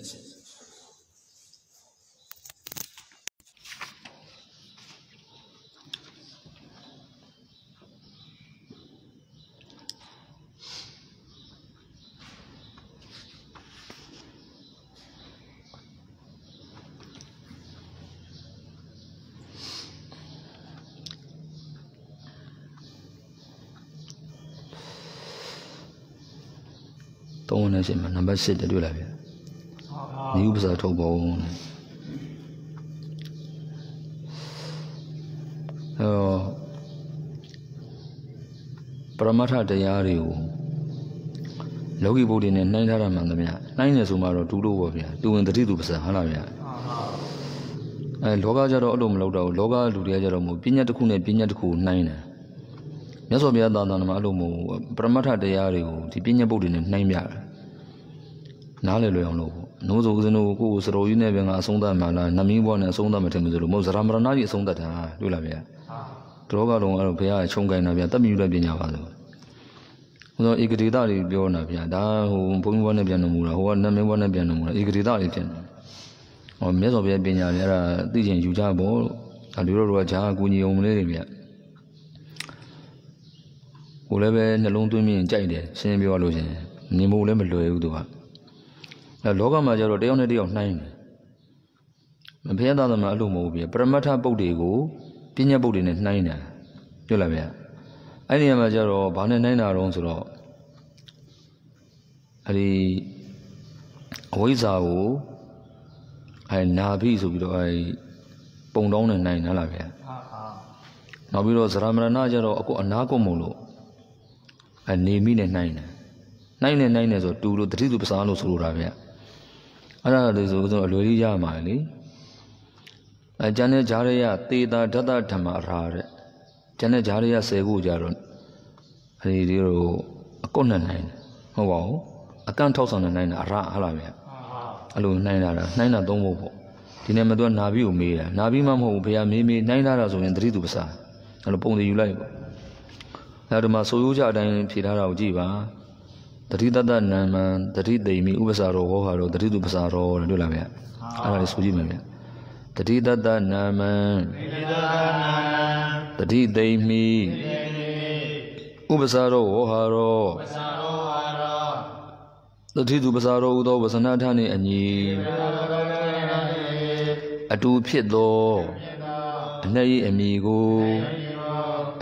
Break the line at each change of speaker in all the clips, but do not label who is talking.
的现实。တော်နေစင်မှာနံပါတ်7တက်လို့လာပြန်မိဥပစာထုတ်ပုံအဲတော့ပရမထတရားတွေကိုလောကီဘုဒ္ဓနဲ့နှိုင်းထားတာမှန်သမျှနှိုင်းနေဆိုမှတော့တူလို့ပေါ့ဗျာတူဝင်တတိသူပစံဟုတ်လားဗျာအဲလောကကြတော့အဲ့လိုမလုပ်တော့ဘူးလောကလူတွေကကြတော့မဟုတ်ပညာတစ်ခုနဲ့ပညာတစ်ခုနှိုင်းတယ်မြတ်စွာဘုရားသာသနာမှာအဲ့လိုမဟုတ်ဘူးပရမတ္ထတရားတွေကိုဒီပညာဘုဒ္ဓနဲ့နှိုင်းပြတယ်နားလည်လွယ်အောင်လုပ်ဖို့နိုးဆိုဦးဇင်းတို့ကိုကိုစတော်ကြီးနဲ့ပဲငါအဆုံးသတ်မှာလားနမင်းဘွားနဲ့အဆုံးသတ်မထင်ဘူးဆိုလို့မဟုတ်ဇရာမရဏကြီးအဆုံးသတ်တာတွေ့လားဗျာတော်ကလုံးအဲ့တော့ဘုရားချုံကင်တာဗျာတတ်မြူတဲ့ပညာပါဆိုဟိုဧကတိတာတွေပြောတာဗျာဒါဟိုဘုန်းကြီးဘွားနဲ့ပြန်နေမူတာဟိုကနမင်းဘွားနဲ့ပြန်နေမူတာဧကတိတာတွေပြန်ဟောမြတ်စွာဘုရားပညာတွေအဲ့ဒါသိချင်ယူကြဖို့ဒါလူတို့တို့ကဂျာအကူညီအောင်မလေးတွေဗျာကိုလည်းပဲနှလုံးသွင်းမြင်ကြိုက်တယ်ရှင်းပြောလို့ရှင်မြင်ဖို့လည်းမလွယ်ဘူးသူကဒါလောကမှာကျတော့တယောက်နဲ့တယောက်နှိုင်းတယ်မဘုရားသာသနာအလိုမဟုတ်ဘူးပြပရမတ္ထပုတ်တွေကိုပညာပုတ်တွေနဲ့နှိုင်းတာပြောလားဗျအဲ့ဒီနေရာမှာကျတော့ဘာနဲ့နှိုင်းတာတော့ဆိုတော့အဲ့ဒီအဝိဇ္ဇာကိုအဲ့နာဘိဆိုပြီးတော့အဲ့ပုံတောင်းနဲ့နှိုင်းနားလားဗျနောက်ပြီးတော့ဇရမရဏကျတော့အခုအနာကုတ်မို့လို့အနေမိနဲ့နှိုင်းတယ်နှိုင်းနေနှိုင်းနေဆိုတူလို့တတိသူပစာလို့ဆိုလိုတာဗျအဲ့ဒါလို့ဆိုတော့အလွယ်ကြီးရမှာလေအဲကျန်တဲ့ဂျာရယသေတာဓတ္တဓမ္မရာတဲ့ကျန်တဲ့ဂျာရယ၁၀ခုကြတော့အဲဒီဒီလို အကွက်နဲ့နိုင်ဟုတ်ပါဘူးအကန့်ထောက်ဆောင်နဲ့နိုင်တာအရဟလားဗျအဲ့လိုနိုင်တာနိုင်တာသုံးဖို့ပေါ့ဒီနေ့မတော့နာပြီးကိုမေးတာနာပြီးမှမဟုတ်ဘူးဘုရားမေးမေးနိုင်တာတော့ဆိုရင်သတိသူပစာအဲ့လိုပုံတွေယူလိုက်ပေါ့အဲ့တော့မှဆိုရိုးကြအတိုင်းဖြေထားတာကိုကြည့်ပါတတိတတနာမံတတိသိမိဥပ္ပစာရောဝောဟာရောတတိသူပ္ပစာရောလို့တွေ့လာဗျအဲ့ဒါလေးဆိုကြည့်မယ်ဗျတတိတတနာမံတတိသိမိဥပ္ပစာရောဝောဟာရောတတိသူပ္ပစာရောဥသောဝဇနာထနှင့်အညီအတူဖြစ်သောအနှဲ့၏အမိကို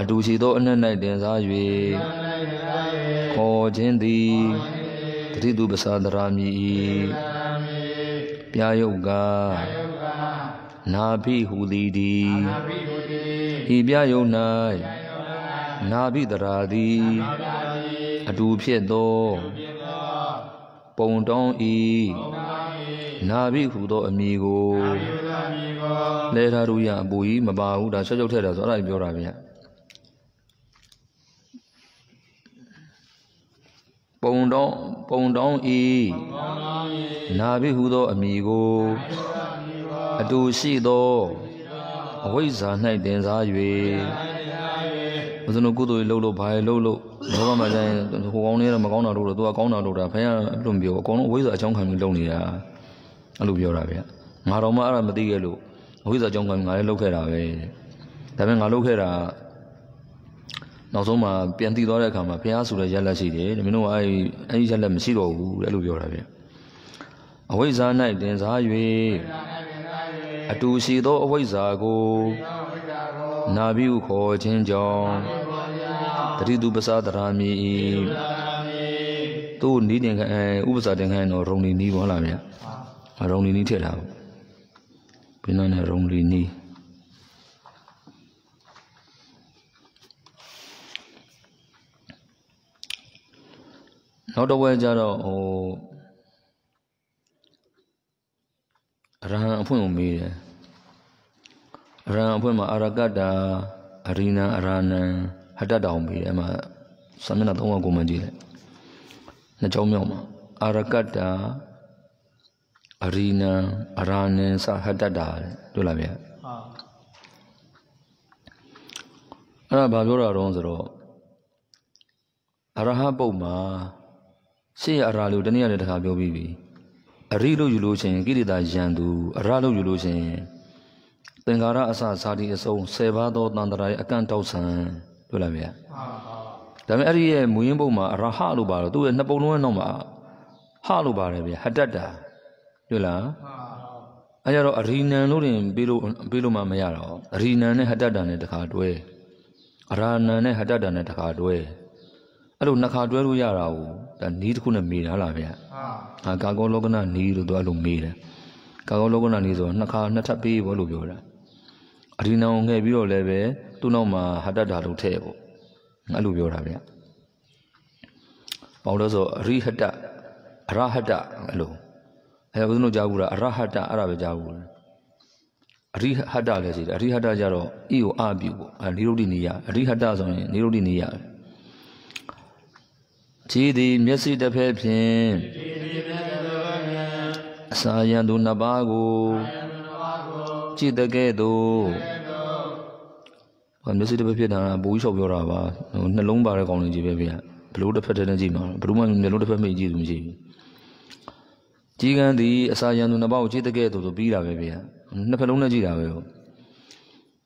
အတူရှိသော အနှဲ့၌တင်စား၍ပေါ်ခြင်းသည်တတိတုပ္ပစာတရာမြည်၏ပြာယုတ်ကနာဖိဟူသည်သည်ဤပြယုတ်၌နာဖိတရာသည်အတူဖြစ်သောပုံတောင်းဤနာဘိဟူသောအမည်ကိုလေထာရူရအပူဤမပါဘူးဒါချက်ချုပ်ထဲတာဆိုအဲ့ဒါပြောတာဗျာပုံတော်ပုံတော်ဤနာဘိဟုသော အမိကိုအတူရှိသောအဝိဇ္ဇာ၌တင်စား၍ဘုဇနုကုသိုလ်လှုပ်လို့ဘာလဲလှုပ်လို့လောဘမှာကျရင်ဟိုကောင်းနေတော့မကောင်းတာလို့တော့သူကကောင်းတာလို့တာဖခင်အလွန်ပြောအကုန်လုံးအဝိဇ္ဇာအကြောင်းခံပြီးလုပ်နေတာအဲ့လိုပြောတာဗျငါတော်မှအဲ့ဒါမသိခဲ့လို့အဝိဇ္ဇာအကြောင်းခံငါလည်းလုပ်ခဲ့တာပဲဒါပေမဲ့ငါလုပ်ခဲ့တာနောက်ဆုံးမှပြန်တည်သွားတဲ့အခါမှာဘုရားဆိုတဲ့ရက်လက်ရှိတယ်မင်းတို့ကအဲ့အဲ့ရက်လက်မရှိတော့ဘူးတဲ့လို့ပြောတာဗျအဝိဇ္ဇာ၌တင်စား၍အတူရှိသောအဝိဇ္ဇာကိုနာဘိဟုခေါ်ခြင်းကြောင့်တတိတုပ္ပစာတရာမီသူ့နီးတင်ခံဥပ္ပစာတင်ခံတော့ရုံနေနီးပေါ်လာဗျရုံနေနီးထည့်လာဘူးဘင်းနဲ့ရုံနေနီးနောက်တစ်ဝဲကျတော့ဟိုအရဟံအဖွင့်ကိုမေးတယ်အရဟံအဖွင့်မှာအာရကတာအရိဏအရဏံဟတတောင်မေးတယ်အမှစာမျက်နှာ၃၀၀ကိုမှကြည့်လိုက်နှစ်ကြောင်းမြောက်မှာအာရကတာအရိဏအရဏံသဟတတာတွေ့လားဗျာအဲ့ဒါဘာပြောတာတော့ဆိုတော့အရဟပုတ်မှာရှေ့ရအရာလို့တနည်းရတဲ့တခါပြောပြီးပြီအရိလို့ယူလို့ရှင်ကိရိတာယံသူအရာလို့ယူလို့ရှင်သင်္ခါရအစစာတိအစုံ10ပါးသောတန်တရာရဲ့အကန့်တောက်ဆန်တွေ့လားမရဒါပေမဲ့အဲ့ဒီရဲ့မူရင်းပုံမှာအရာဟလို့ပါတော့သူ့ရဲ့နှစ်ပုံလုံးရဲ့နောက်မှာဟလို့ပါတယ်ဗျဟတတတာတွေ့လားအဲ့ကြတော့အရိနံလို့တင်ပြီးလို့ပြီးလို့မှမရတော့အရိနံနဲ့ဟတတတာနဲ့တခါတွဲအရာနံနဲ့ဟတတတာနဲ့တခါတွဲအဲ့လိုနှစ်ခါတွဲလို့ရတာဘူးဒါနီးတစ်ခုနဲ့မေးတာလားဗျာဟာကာကောလောကနာနီးလို့သူအဲ့လိုမေးတယ်ကာကောလောကနာနီးဆိုတော့နှစ်ခါနှစ်ထပ်ပေးဘောလို့ပြောတာအဒီနောင်ငဲ့ပြီးတော့လည်းပဲသူ့နောက်မှာဟာတတာလို့ထည့်ပေါ့အဲ့လိုပြောတာဗျာပေါင်းလို့ဆိုအရိဟတအရဟတအဲ့လိုအဲဘုသူတို့ကြားဘူးလားအရဟတအဲ့ဒါပဲကြားဘူးအရိဟတလည်းရှိတယ်အရိဟတကြတော့ဤကိုအပြုပေါ့အဲနိရုဒ္ဓိနေရအရိဟတဆိုရင်နိရုဒ္ဓိနေရတယ်ကြည်သည်မျက်စိတစ်ဖက်ဖြင့်အစာရန်သူနှစ်ပါးကိုကြည်တကဲ့သို့မျက်စိတစ်ဖက်ဖြစ်တာကဘူးကြီးလျှောက်ပြောတာပါနှလုံးပါတဲ့ကောင်းလေးကြီးပဲဗျာဘလို့တစ်ဖက်တည်းနဲ့ကြည့်မှာဘလို့မှမျက်လုံးတစ်ဖက်မိကြည့်သူမရှိဘူးကြည်ကံသည်အစာရန်သူနှစ်ပါးကိုကြည်တကဲ့သို့ဆိုပြီးတာပဲဗျာနှစ်ဖက်လုံးနဲ့ကြည့်တာပဲဟုတ်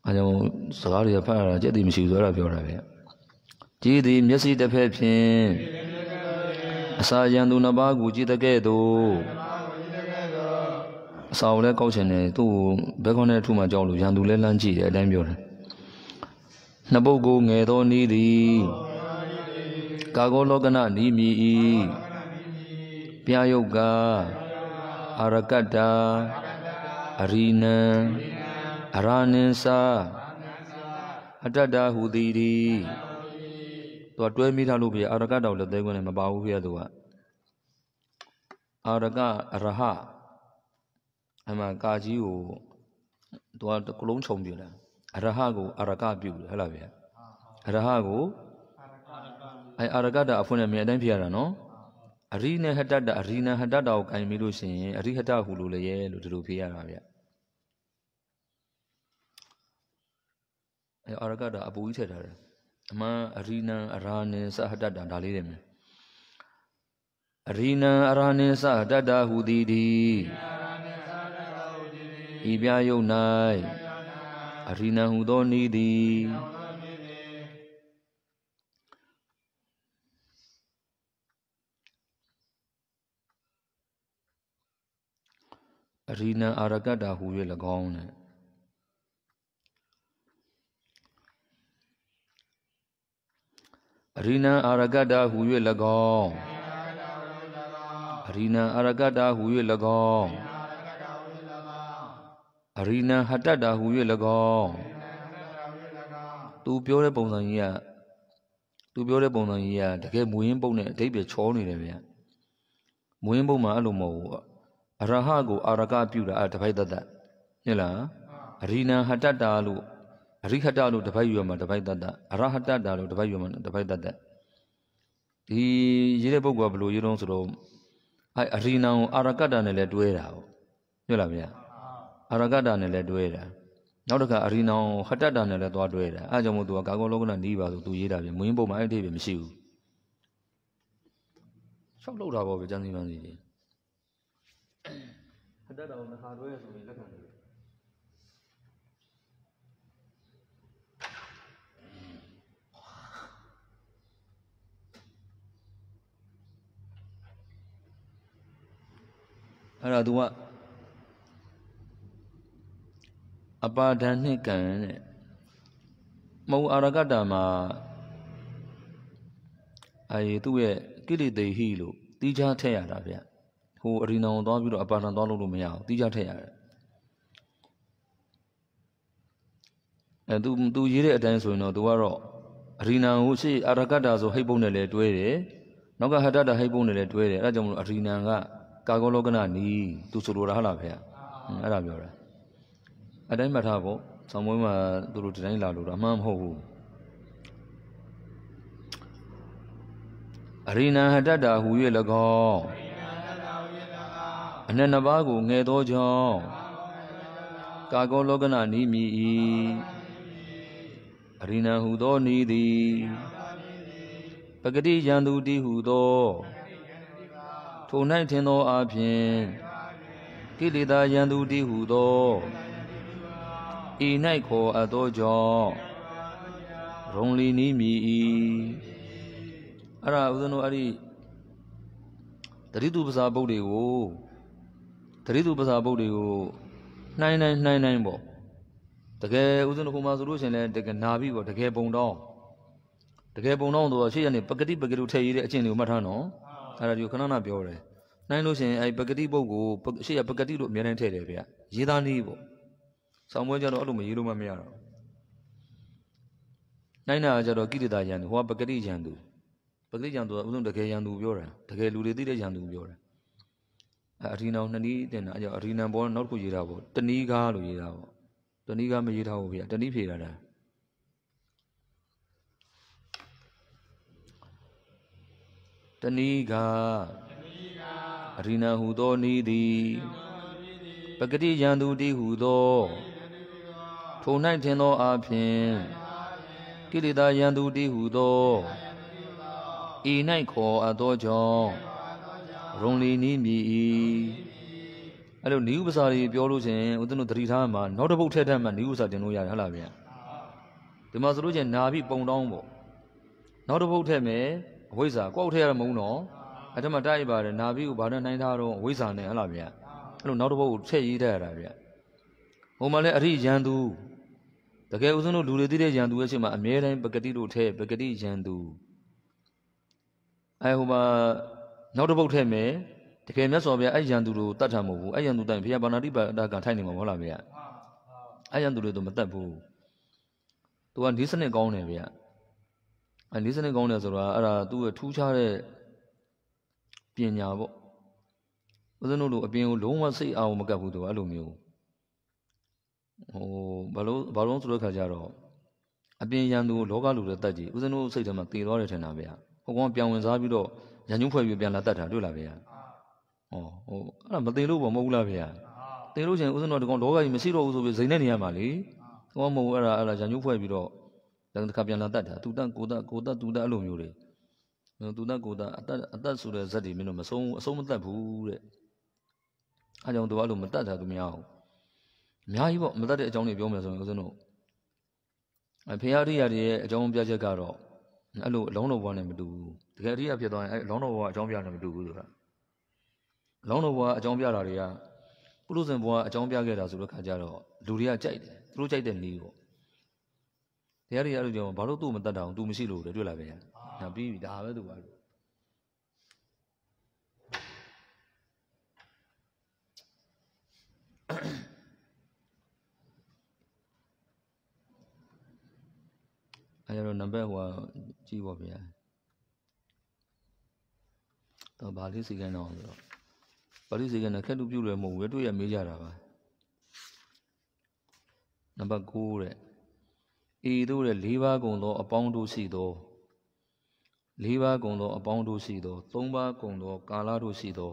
အဲကြောင့်စကားတွေကဖတ်ရတာကြက်တိမရှိဘူးဆိုတော့ပြောတာဗျာကြည်သည်မျက်စိတစ်ဖက်ဖြင့်အစာရန်သူနှစ်ပါးကိုကြည်တကဲ့သို့အစာကိုလည်းကောက်ချင်တယ်သူ့ကိုဘက်ခွန်းနဲ့ထုမှကြောက်လို့ရန်သူလည်းလမ်းကြည့်တယ်အတိုင်းပြောတယ်နှစ်ပုတ်ကိုငယ်သောနီးသည်ကာကောလောကနနီးမီဤပြာယုတ်ကာအရကတ္တာအရိနံအရာနိသအတ္တတာဟုသည်သည်သူကတွဲမိထားလို့ဖေအာရကတော်လက်သေးခွန်းနဲ့မပါဘူးဖေသူကအာရကအရဟအမှကာကြီးကိုသူကကလုံးခြုံပြလာအရဟကိုအာရကပြုတယ်ဟုတ်လားဗျာအရဟကိုအဲအာရကတာအဖွင့်နဲ့မြင်အတိုင်းဖြစ်ရတာနော်အရိနဟတတအရိနဟတတကိုကင်ပြီးလို့ရှိရင်အရိဟတဟူလို့လည်းရဲ့လို့ဒီလိုဖြစ်ရတာဗျအဲအာရကတာအပူကြီးထည့်ထားတယ်အမအရိနံအရာနံသဟတတဒါလေးတယ်မယ်အရိနံအရာနံသဟတတဟူသည်သည်ဤပြယုတ်၌အရိနံဟူသောဤသည်အရိနံအာရကတဟူ၍၎င်းနဲ့အရိဏံအာရကတဟူ၍၎င်းအရိဏံအာရကတဟူ၍၎င်းအရိဏံဟတတဟူ၍၎င်းသူပြောတဲ့ပုံစံကြီးကသူပြောတဲ့ပုံစံကြီးကတကယ်မွေးရင်းပုံနဲ့အတိတ်ပဲချောနေတယ်ဗျမွေးရင်းပုံမှာအဲ့လိုမဟုတ်ဘူးအရဟကိုအာရကပြုတာအတပိုက်တတ်တတ်ဟဲ့လားအရိဏဟတတလို့အရိဟတလို့တစ်ပိုက်ယူရမှာတစ်ပိုက်တတ်တအရဟတတာလို့တစ်ပိုက်ယူမှာတစ်ပိုက်တတ်တဒီရေးတဲ့ပုဂ္ဂိုလ်ကဘယ်လိုရေးတော့ဆိုတော့အဲအရိနံကိုအာရကတနဲ့လည်းတွဲတာပေါ့ညွှတ်လားဗျာအာရကတနဲ့လည်းတွဲတာနောက်တစ်ခါအရိနံဟတတနဲ့လည်းသွားတွဲတာအဲကြောင့်မို့သူကကာကောလောကနာနီးပါဆိုသူရေးတာပြင်မွင်းပုံမှာအဲ့ဒီပဲမရှိဘူးရှောက်လောက်တာပေါ့ဗျာကျန်စီမန်းစီတွေဟတတကိုမဟာတွဲဆိုရင်လက်ခံတယ်အဲ့တော့ तू ကအပါဒံနှစ်ကံတဲ့မဟုတ်အာရကတ္တမှာအဲဒီသူ့ရဲ့ကိလေသာဟိလို့တီးခြားထည့်ရတာဗျဟိုအရိဏံသွားပြီးတော့အပါဒံသွားလို့လို့မရအောင်တီးခြားထည့်ရတယ်အဲ तू तू ရေးတဲ့အတိုင်းဆိုရင်တော့ तू ကတော့အရိဏံကိုရှေ့အာရကတ္တဆိုဟိတ်ပုံနဲ့လည်းတွဲတယ်နောက်ကဟတ္တဟိတ်ပုံနဲ့လည်းတွဲတယ်အဲဒါကြောင့်မလို့အရိဏံကကာကောလောကနာနီးသူဆိုလိုတာဟုတ်လားဖေ။အဲ့ဒါပြောတာ။အတိုင်းမှတ်ထားဖို့ဆောင်းမွေးမှာသူတို့ဒီတိုင်းလာလို့တော့အမှန်မဟုတ်ဘူး။အရိနာဟတ္တာဟူ၍၎င်းအနန္တပါးကို ငဲသောကြောင့်ကာကောလောကနာနီးမိ၏အရိနာဟူသောနီးသည်ပဂတိယံသူတိဟူသောထို၌ထင်သောအပြင်ကိလေသာယံသူတည်းဟုသောဤ၌ခေါ်အပ်သောကြောင့်ရုံလီနီးမိ၏အဲ့ဒါဦးဇင်းတို့အဲ့ဒီတတိသူပစာပုတ်တွေကိုတတိသူပစာပုတ်တွေကိုနှိုင်းနှိုင်းနှိုင်းနှိုင်းပေါ့တကယ်ဦးဇင်းတို့ခုမှဆိုလို့ရှင်လဲတကယ်နာပြီပေါ့တကယ်ပုံတော့တကယ်ပုံတော့ဆိုတော့ရှေ့ရနေပကတိပကတုထည့်ရတဲ့အကျင့်တွေကိုမှတ်ထားနော်အဲ့ဒါဒီခဏခဏပြောတယ်နိုင်လို့ရှိရင်အဲ့ပဂတိပုတ်ကိုရှေ့ကပဂတိလို့အများနဲ့ထည့်တယ်ဗျရေးသားနည်းပေါ့ဆောင်ပွဲကြတော့အဲ့လိုမရေးလို့မမရတော့နိုင်နာကြတော့ကိရိတာယံသူဟိုကပဂတိယံသူပဂတိယံသူကဥဆုံးတကယ်ယံသူပြောတာတကယ်လူတွေသိတဲ့ယံသူပြောတာအထီနောင်နှစ်နည်းတင်တာအဲ့ကြောင့်အထီနံဘောနောက်တစ်ခုရေးတာပေါ့တဏီကားလို့ရေးတာပေါ့တဏီကားမရေးထားဘူးဗျတဏီဖြေတာလားတဏီကအရိဏဟုသောနိသည်ပဂတိယံသူတိဟုသောထို၌ထင်သောအာဖြင့်ကိလေသာယံသူတိဟုသောဤ၌ခေါ်အပ်သောကြောင့်ရုံလီနီးမြည်၏အဲ့လိုနိဥပစာတွေပြောလို့ရှင်ဦးဇင်းတို့တတိထားမှာနောက်တစ်ပုတ်ထက်ထက်မှနိဥပစာတင်လို့ရတယ်ဟုတ်လားဗျာဒီမှာဆိုလို့ရှင်နာဘိပုံတောင်းပေါ့နောက်တစ်ပုတ်ထက်မယ်အဝိဇ္ဇာကိုယ့်အထက်ရမုံတော့အထမတိုက်ပါတယ်နာပြီးကိုဘာနဲ့နှိုင်းထားတော့အဝိဇ္ဇာနဲ့ဟလားဗျာအဲ့လိုနောက်တစ်ပုဒ်ကိုချက်ရေးတတ်ရတာဗျာဟိုမှာလည်းအရိယံသူတကယ်ဦးဇင်းတို့လူတွေသိတဲ့ယံသူရဲ့အချိန်မှာအမြဲတမ်းပကတိတို့ထဲပကတိယံသူအဲဟိုမှာနောက်တစ်ပုတ်ထဲမယ်တကယ်မြတ်စွာဘုရားအဲယံသူတို့တတ်တာမဟုတ်ဘူးအဲယံသူတိုင်ဘုရားဗာဏတိပါဒကထိုင်နေမှာမဟုတ်လားဗျာအဲယံသူတွေသူမတတ်ဘူးသူကဒီစနစ်ကောင်းတယ်ဗျာအဲလေးစနစ်ကောင်းတယ်ဆိုတာအဲ့ဒါသူ့ရဲ့ထူးခြားတဲ့ပညာပေါ့ဦးဇင်းတို့လိုအပြင်ကိုလုံးဝစိတ်အာရုံမကပ်ဘူးသူအဲ့လိုမျိုးဟိုဘာလို့ဘာလို့ဆိုတဲ့ခါကျတော့အပြင်ရန်သူလောကလူတွေတတ်ကြည်ဦးဇင်းတို့စိတ်ထဲမှာတည်သွားတယ်ထင်တာဗျာဟိုကောင်ပြန်ဝင်စားပြီးတော့ရန်ကျုံးဖွဲ့ပြီးပြန်လာတတ်တာတွေ့လားဗျာဟောဟိုအဲ့ဒါမတည်လို့ပေါ့မဟုတ်လားဗျာတည်လို့ချင်းဦးဇင်းတို့ဒီကောင်လောကကြီးမရှိတော့ဘူးဆိုပြီးဇိမ်နဲ့နေရမှာလေဟောမဟုတ်အဲ့ဒါအဲ့ဒါရန်ကျုံးဖွဲ့ပြီးတော့တန်တခါပြန်လာတတ်တာသူတန်ကိုတကိုတသူတအဲ့လိုမျိုးတွေနော်သူတကိုတအတအတဆိုတဲ့ဇက်တွေမင်းတို့မဆုံးအဆုံးမတတ်ဘူးတဲ့အားကြောင့်သူအဲ့လိုမတတ်တာသူများဟုတ်အများကြီးပေါ့မတတ်တဲ့အကြောင်းတွေပြောမယ်ဆိုရင်ဦးဇင်းတို့ဖရာရိယာတွေရဲ့အကြောင်းပြချက်ကတော့အဲ့လိုအလုံးတော်ဘဝနဲ့မတူဘူးတကယ်ရိယာဖြစ်သွားရင်အဲ့အလုံးတော်ဘဝအကြောင်းပြနဲ့မတူဘူးဆိုတာအလုံးတော်ဘဝအကြောင်းပြတာတွေကပုလို့ဇဉ်ဘဝအကြောင်းပြခဲ့တာဆိုတော့ခါကြတော့လူတွေကကြိုက်တယ်သူတို့ကြိုက်တဲ့နည်းပေါ့တရားတွေအဲ့လိုကြောင့်ဘာလို့သူ့မတတ်တာအောင်သူမရှိလို့လဲတွေ့လာပြန်ရ။ဒါပြီးပြီဒါပဲသူပါလို့အဲကျွန်တော်နံပါတ်ဟိုကြည့်ပါဗျာတော့ဗာလိစီကန်တော့ဆိုတော့ဗာလိစီကန်ကခက်တူပြုတ်လွယ်မဟုတ်ဘူးတွေ့ရမေးကြတာပါနံပါတ်9တဲ့ဤသို့တဲ့၄ပါးကုံသောအပေါင်းတို့ရှိသော၄ပါးကုံသောအပေါင်းတို့ရှိသော၃ပါးကုံသောကာလတို့ရှိသော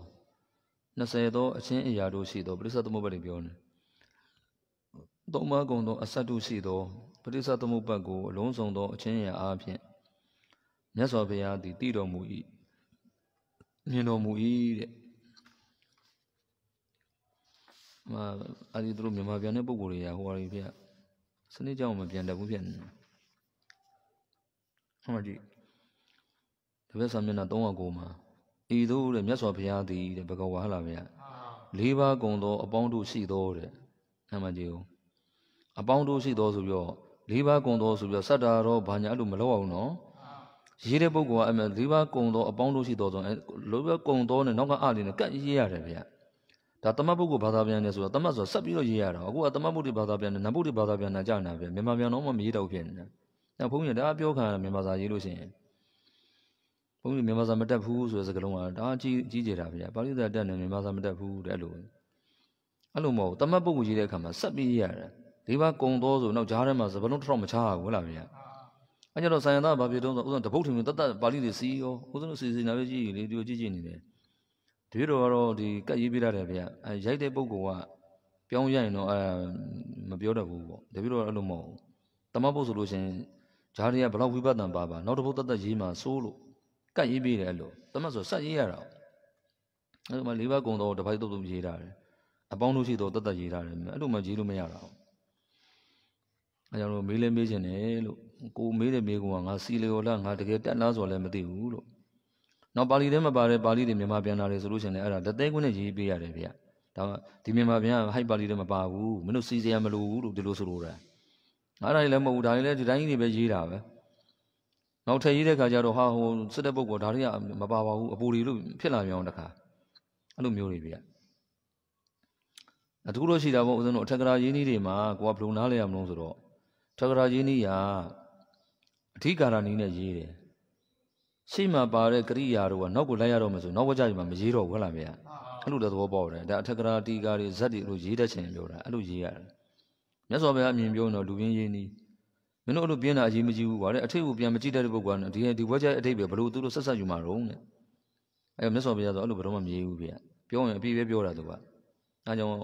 20သောအချင်းအရာတို့ရှိသော ပရိသတ်သမုပ္ပါဒ်ပြောနေသုံးပါးကုံသောအစတ်တို့ရှိသောပရိသတ်သမုပ္ပါဒ်ကိုအလုံးစုံသောအချင်းအရာအားဖြင့်မြတ်စွာဘုရားသည်တည်တော်မူ၏မြင်တော်မူ၏တဲ့မာအဲဒီတို့မြန်မာပြန်တဲ့ပုံကိုယ်တွေရာဟိုဟာတွေပြစနစ်ကြောင့်မပြန်တတ်ဘူးပြန်ဟောမကြည့်တပည့်စာမျက်နှာ309မှာဤသို့တဲ့မြတ်စွာဘုရားသည်တဲ့ဘဂဝါဟလာဗျာလေးပါးကုံသောအပေါင်းတို့ရှိသောတဲ့နာမကြီးဦးအပေါင်းတို့ရှိသောဆိုပြီးတော့လေးပါးကုံသောဆိုပြီးတော့စတ္တာရောဘာညာအဲ့လိုမလောက်အောင်နော်ရေးတဲ့ပုဂ္ဂိုလ်ကအမှန်လေးပါးကုံသောအပေါင်းတို့ရှိသောဆိုရင်လောဘကုံသောနဲ့နောက်ကအားလေးနဲ့ကတ်ရေးရတယ်ဗျာဒါတမတ်ပုဂ္ဂိုလ်ဘာသာပြန်နေဆိုတော့တမတ်ဆိုဆက်ပြီးတော့ရေးရတာအခုကတမတ်ပုဒ်တွေဘာသာပြန်နေနတ်ပုဒ်တွေဘာသာပြန်နေကြနေတာပဲမြန်မာပြန်တော့မှမရေးတော့ဖြစ်နေတာနောက်ဘုန်းကြီးဒါပြောခံရမြန်မာစာရေးလို့ရှိရင်ဘုန်းကြီးမြန်မာစာမတက်ဘူးဆိုတဲ့စကားလုံးကဒါကြီးကြီးကြတာဗျာပါဠိစာတက်နေမြန်မာစာမတက်ဘူးတဲ့အဲ့လိုအဲ့လိုမဟုတ်တမတ်ပုဂ္ဂိုလ်ရေးတဲ့အခါမှာဆက်ပြီးရတာဒီဘကုံတော်ဆိုနောက်ဂျားထဲမှာစပလုံးတစ်ထောက်မချရဘူးဟုတ်လားဗျာအဲ့ကျတော့ဆိုင်ရသားဘာဖြစ်တုံးဆိုဥစ္စာတပုတ်ထင်တတ်တတ်ပါဠိတွေစီးရောဥစ္စာစီစီနာပဲကြည့်လေဒီလိုကြည့်ကြည့်နေတယ်ဒီတော့တော့ဒီကတ်ရေးပေးရတယ်ဗျအဲရိုက်တဲ့ပုံကောပြောင်းရရင်တော့အဲမပြောတတ်ဘူးပေါ့တပည့်တော်အဲ့လိုမဟုတ်ဘူးတမဖို့ဆိုလို့ရှင်ဂျားတွေကဘလောက်ဝိပဿနာပါပါနောက်တစ်ပုတ်တသက်ရေးမှာစိုးလို့ကတ်ရေးပေးတယ်အဲ့လိုတမဆိုဆက်ရေးရတာအဲ့လိုမှလေးပါးကုံတော့တစ်ပိုက်တုပ်တုပ်ရေးတာတယ်အပေါင်းတို့ရှိတော့တသက်ရေးတာတယ်အဲ့လိုမှရေးလို့မရတာဘူးအဲကြောင့်လို့မေးလဲမေးခြင်းတယ်လို့ကိုမေးတဲ့မေးကောင်ကငါစီလျော်လားငါတကယ်တက်လားဆိုလည်းမသိဘူးလို့နော်ပါဠိထဲမှာပါတဲ့ပါဠိတွေမြန်မာပြန်လာတယ်ဆိုလို့ရှိရင်လည်းအဲ့ဒါတသက်ခွန်းနဲ့ရေးပေးရတယ်ဗျဒါဒီမြန်မာပြန်ဟိုက်ပါဠိထဲမှာပါဘူးမင်းတို့စီစရာမလိုဘူးလို့ဒီလိုဆိုလိုတာအဲ့ဒါတွေလည်းမဟုတ်ဘူးဒါတွေလည်းဒီတိုင်းကြီးတွေပဲရေးတာပဲနောက်ထပ်ရေးတဲ့ခါကျတော့ဟာဟိုစစ်တဲ့ပုဂ္ဂိုလ်ဒါတွေကမပါပါဘူးအပူတွေလို့ဖြစ်လာပြန်တခါအဲ့လိုမျိုးတွေဗျအတူတော့ရှိတာပေါ့ဦးဇင်းတို့အထက်ကရာရင်းနှီးတွေမှာကိုကဘယ်လိုနားလဲရမလို့ဆိုတော့ထက်ကရာရင်းနှီးကအဓိကာရနည်းနဲ့ရေးတယ်ရှေ့မှာပါတဲ့ကရိယာတို့ကနောက်ကိုလိုက်ရတော့မယ်ဆိုနောက်ဘက်ကြရင်မှမရေးတော့ဘူးဟုတ်လားဗျာအဲ့လိုလည်းသဘောပေါက်တယ်ဒါအထက်ကရာတီကာတွေဇက်တွေအဲ့လိုရေးတတ်ချင်ပြောတာအဲ့လိုရေးရတယ်မြတ်စွာဘုရားအမြင်ပြောတော့လူပြင်းရင်းနီးမင်းတို့အဲ့လိုပြင်းတာအရေးမကြီးဘူးကွာတဲ့အထိတ်ကိုပြန်မကြည့်တတ်တဲ့ပုဂ္ဂိုလ်ကဒီဒီဘွဲကျအထိတ်ပဲဘလို့သူတို့ဆက်ဆက်ယူမှာတော့တဲ့အဲ့တော့မြတ်စွာဘုရားဆိုအဲ့လိုဘယ်တော့မှမရေးဘူးဗျာပြောရင်အပြည့်ပဲပြောတာသူကအားကြောင့်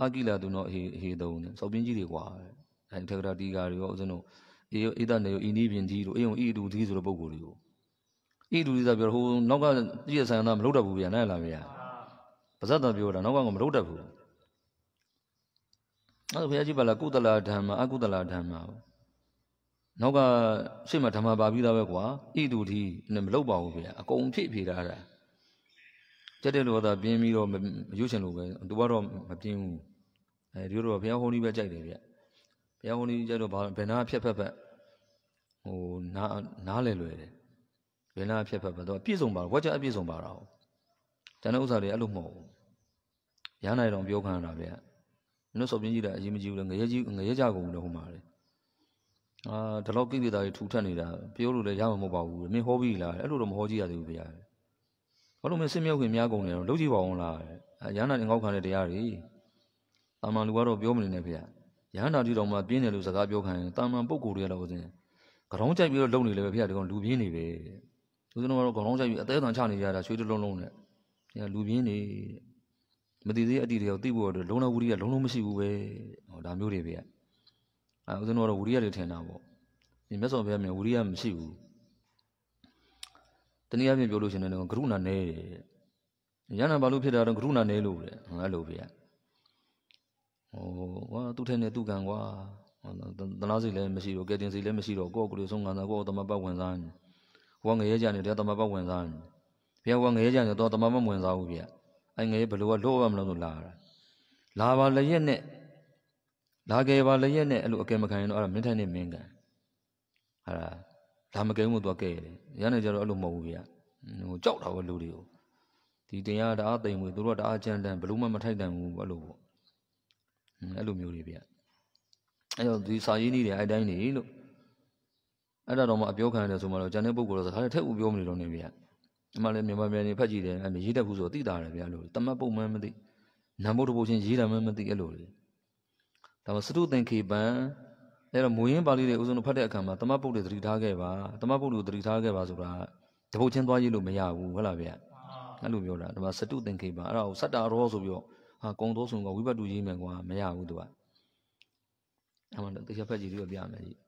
အာကိလာသူတော့ဟေဟေတုံးနဲ့စောက်ပြင်းကြီးတွေကွာအဲ့အထက်ကရာတီကာတွေရောဥစဉ်တို့အေအေဒနေရောအင်းဒီပြင်းကြီးတို့အေယုံအီတူဒီဆိုတဲ့ပုဂ္ဂိုလ်တွေကိုအေးလူကြီးသာပြောဟိုနောက်ကတိရဆိုင်ကမလုပ်တတ်ဘူးဗျာနဲ့လားဗျာပါဇတ်တော်ပြောတာနောက်ကမလုပ်တတ်ဘူးအဲ့ဘုရားကြီးပါလားကုသလာဓမ္မအကုသလာဓမ္မနောက်ကရှေ့မှာဓမ္မပါပြီးသားပဲကွာဣတုတိမလုပ်ပါဘူးဗျာအကုန်ဖြည့်ဖြည့်ထားတာကြက်တဲ့လူကသာပြင်းပြီးတော့မရွတ်ချင်လို့ပဲသူကတော့မပြင်းဘူးအဲဒီလိုတော့ဘုရားဟောနီးပဲကြိုက်တယ်ဗျဘုရားဟောနီးကြိုက်တော့ဘယ်နာဖြက်ဖက်ဖက်ဟိုနားနားလဲလွယ်တယ်လွယ်လားဖြတ်ဖတ်ပါတော့ပြည့်စုံပါဝါကြအပြည့်စုံပါတာဟုတ်တန်တဲ့ဥစ္စာတွေအဲ့လိုမဟုတ်ဘူးရဟနိုင်တော်ပြောခံရတာဗျာမင်းတို့စောပြင်းကြီးတာအရေးမကြီးဘူးလေငရဲကြီးငရဲကြကုန်လို့ဟိုမှာလေအာဒီလောက်ကိလေသာတွေထူထပ်နေတာပြောလို့လည်းရမှာမဟုတ်ပါဘူးမင်းဟောပြီးလားအဲ့လိုတော့မဟောကြည့်ရသေးဘူးဗျာဘာလို့မင်းစင်မြောက်ခင်များကုန်နေတော့လုပ်ကြည့်ပါအောင်လားရဟနာငေါက်ခံတဲ့တရားတွေတာမန်လူကတော့ပြောမနေနဲ့ဗျာရဟနာတိတော်မှာပြင်းတယ်လို့စကားပြောခံရင်တာမန်ပုဂ္ဂိုလ်တွေကတော့ဥစဉ်ကရောင်းကြိုက်ပြီးတော့လုံနေလေပဲဗျာဒီကောင်လူပြင်းနေပဲဦးဇင်းတို့ကတော့ခေါင်းလုံးဆိုင်ပြီးအသေးအံချနေကြတာချွေးတလုံးလုံးနဲ့ဒါလူပြင်းနေမတည်သေးအတီတွေကိုသိဖို့အတွက်လုံလဝူရိယလုံးလုံးမရှိဘူးပဲဟောဒါမျိုးတွေပဲအဲဦးဇင်းတို့ကတော့ဝူရိယတွေထင်တာပေါ့ဒီမြတ်စွာဘုရားမြင်ဝူရိယမရှိဘူးတနည်းအားဖြင့်ပြောလို့ရှိရင်လည်းကရုဏာနဲ့ရဟနာဘာလို့ဖြစ်တာတော့ကရုဏာနဲ့လို့လေအဲ့လိုပဲဟိုကွာသူ့ထက်နဲ့သူ့ကံကွာသနာစိတ်လည်းမရှိတော့ကဲတင်စိတ်လည်းမရှိတော့ကိုယ့်ကိုယ်ကိုယ်ဆုံးကံစားကိုယ့်အတ္တမပတ်ဝင်စားနေကိုကငရဲကြနေတယ်တမပတ်ဝင်စားနေဘုရားကငရဲကြနေတော့တမပတ်ဝင်စားဘူးဗျအဲငရဲဘလို့ကလို့ရမလို့လို့လာတာလာပါလရက်နဲ့လာခဲ့ပါလရက်နဲ့အဲ့လိုအကဲမခံရင်တော့အဲ့ဒါမင်းထက်နဲ့မင်းကန်အဲ့ဒါလာမကဲဘူးတော့ကဲတယ်ရန်နေကြတော့အဲ့လိုမဟုတ်ဘူးဗျဟိုကြောက်တာပဲလူတွေကိုဒီတရားတအားတိမ်ဝင်သူတို့တအားကြမ်းတမ်းဘလို့မှမထိုက်တန်ဘူးအဲ့လိုပေါ့အဲ့လိုမျိုးတွေဗျအဲ့တော့ဒီစာရင်းကြီးတွေအဲ့တိုင်းနေလို့အဲ့ဒါတော့မှအပြောခံရတယ်ဆိုမှတော့ဂျန်တဲ့ပုဂ္ဂိုလ်တော့စကားထက်ဥပြောမနေတော့နေပြီကအမှလည်းမြန်မာပြည်နေဖတ်ကြည့်တယ်အဲ့မရေးတတ်ဘူးဆိုတော့သိတာတယ်ဗျာလို့တမတ်ပုံမှန်မသိနံပုတ်တပုတ်ချင်းရေးတာမှမသိအဲ့လိုလေဒါမှစတုသင်္ခေပံအဲ့တော့မူရင်းပါဠိတွေဥဆုံးတို့ဖတ်တဲ့အခါမှာတမတ်ပုတ်တွေသတိထားခဲ့ပါတမတ်ပုတ်တွေသတိထားခဲ့ပါဆိုတာတပုတ်ချင်းသွားရေးလို့မရဘူးဟုတ်လားဗျာအဲ့လိုပြောတာဒါမှစတုသင်္ခေပံအဲ့ဒါကိုစတ္တာရောဆိုပြီးတော့ဟာကုံသောဆုံးကဝိဘတ်တူရေးမယ်ကွာမရဘူးသူကအဲ့မှာတေချာဖက်ကြည့်ပြီးတော့ပြမယ်ကြီး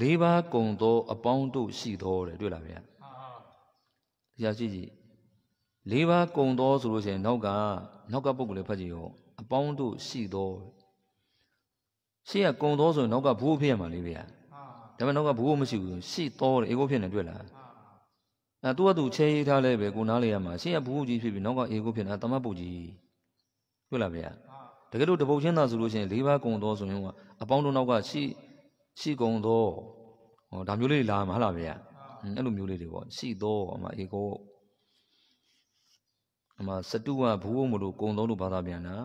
လေးပါးကုံသောအပေါင်းတို့ရှိသောတဲ့တွေ့လားဗျာ။တရားရှိကြည့်လေးပါးကုံသောဆိုလို့ရှိရင်နောက်က နောက်ကပုဂ္ဂိုလ်လည်းဖတ်ကြည့်ရောအပေါင်းတို့ရှိသောရှေ့ကကုံသောဆိုရင်နောက်ကဘူးဖြစ်ရမှာလေဗျာ။ဒါပေမဲ့နောက်ကဘူးမရှိဘူးရှိသောတဲ့အေကိုဖြစ်နေတွေ့လား။အဲသူကသူချဲရေးထားလဲပဲကိုနားလေရမှာရှေ့ကဘူးကြီးဖြစ်ပြီးနောက်ကအေကိုဖြစ်နေတာတမတ်ပုတ်ကြီးတွေ့လားဗျာ။တကယ်လို့တပုတ်ချင်းသာဆိုလို့ရှိရင်လေးပါးကုံသောဆိုရင်ကအပေါင်းတို့နောက်ကရှိရှိကုန်သောဟောဒါမျိုးလေးလာမှာဟုတ်လားဗျာအဲ့လိုမျိုးလေးတွေပေါ့ရှိသောအမဧကောအမစတုဝဘိုးဘုံမလို့ကုံတော်လို့ဘာသာပြန်တာ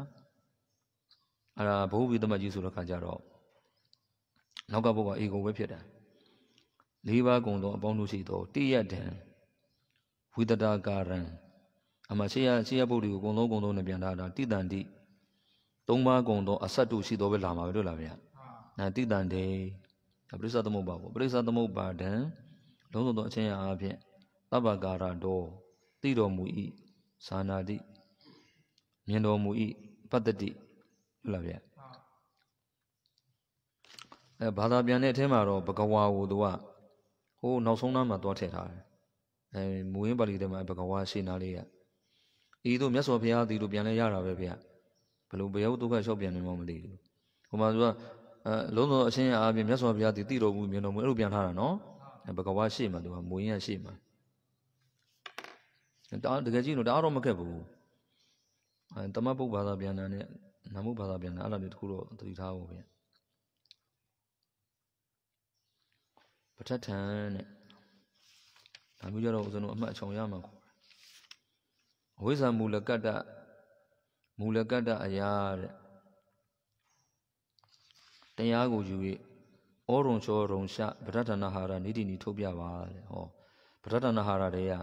အဲ့ဒါဘိုးဘီသမကြီးဆိုတဲ့ခါကျတော့နောက်ကဘုကဧကောပဲဖြစ်တာလေးပါးကုံတော်အပေါင်းတို့ရှိသောတိရတံဝိတတာကာရံအမရှေးရရှေးရပုတ်တွေကိုကုံတော်ကုံတော်နဲ့ပြန်ထားတာတိတန်တိသုံးပါးကုံတော်အဆက်တူရှိတော်ပဲလာမှာပဲတို့လားဗျာနာတိတန်တေဒါပရိစ္ဆသမုပ္ပါပေါ့ပရိစ္ဆသမုပ္ပါဒံလုံးစုံသောအချင်းရာအဖြစ်တပ္ပကာရတော်သိတော်မူ၏ဇာနာတိမြင်တော်မူ၏ပတ္တတိဟုတ်လားဗျအဲဘာသာပြန်တဲ့အထဲမှာတော့ဘဂဝါကိုသူကဟိုနောက်ဆုံးနားမှာသွားထည့်ထားတယ်အဲမူရင်းပါဠိထဲမှာဘဂဝါရှင်းနာလေးရဤသို့မြတ်စွာဘုရားသည်လို့ပြန်လဲရတာပဲဗျဘယ်လိုဘယ်ဟုတ်ဒုက္ခလျှောက်ပြန်နေမှမသိဘူးဟိုမှာသူကလုံးလုံးအရှင်အားဖြင့်မြတ်စွာဘုရားသည်တည်တော်မူမြင်တော်မူအဲ့လိုပြန်ထားတာနော်ဘဂဝါရှေ့မှာသူကမူရင်းရရှေ့မှာတာတကယ်ကြည့်လို့ဒါတော့မခက်ဘူးအဲတမပုတ်ဘာသာပြန်တာနဲ့နာမုဘာသာပြန်တာအဲ့လိုတွေတခုတော့သတိထားဖို့ဗျပဋ္ဌာန်နဲ့ဒါမျိုးကြတော့ဦးဇင်းတို့အမှတ်အချောင်ရမှာကိုအဝိဇ္ဇာမူလကတ္တမူလကတ္တအရာတဲ့တရားကိုယူ၍ဩရုံချောရုံရှပရဒနာဟာရနိတိနီထုတ်ပြပါတဲ့ဟောပရဒနာဟာရတွေက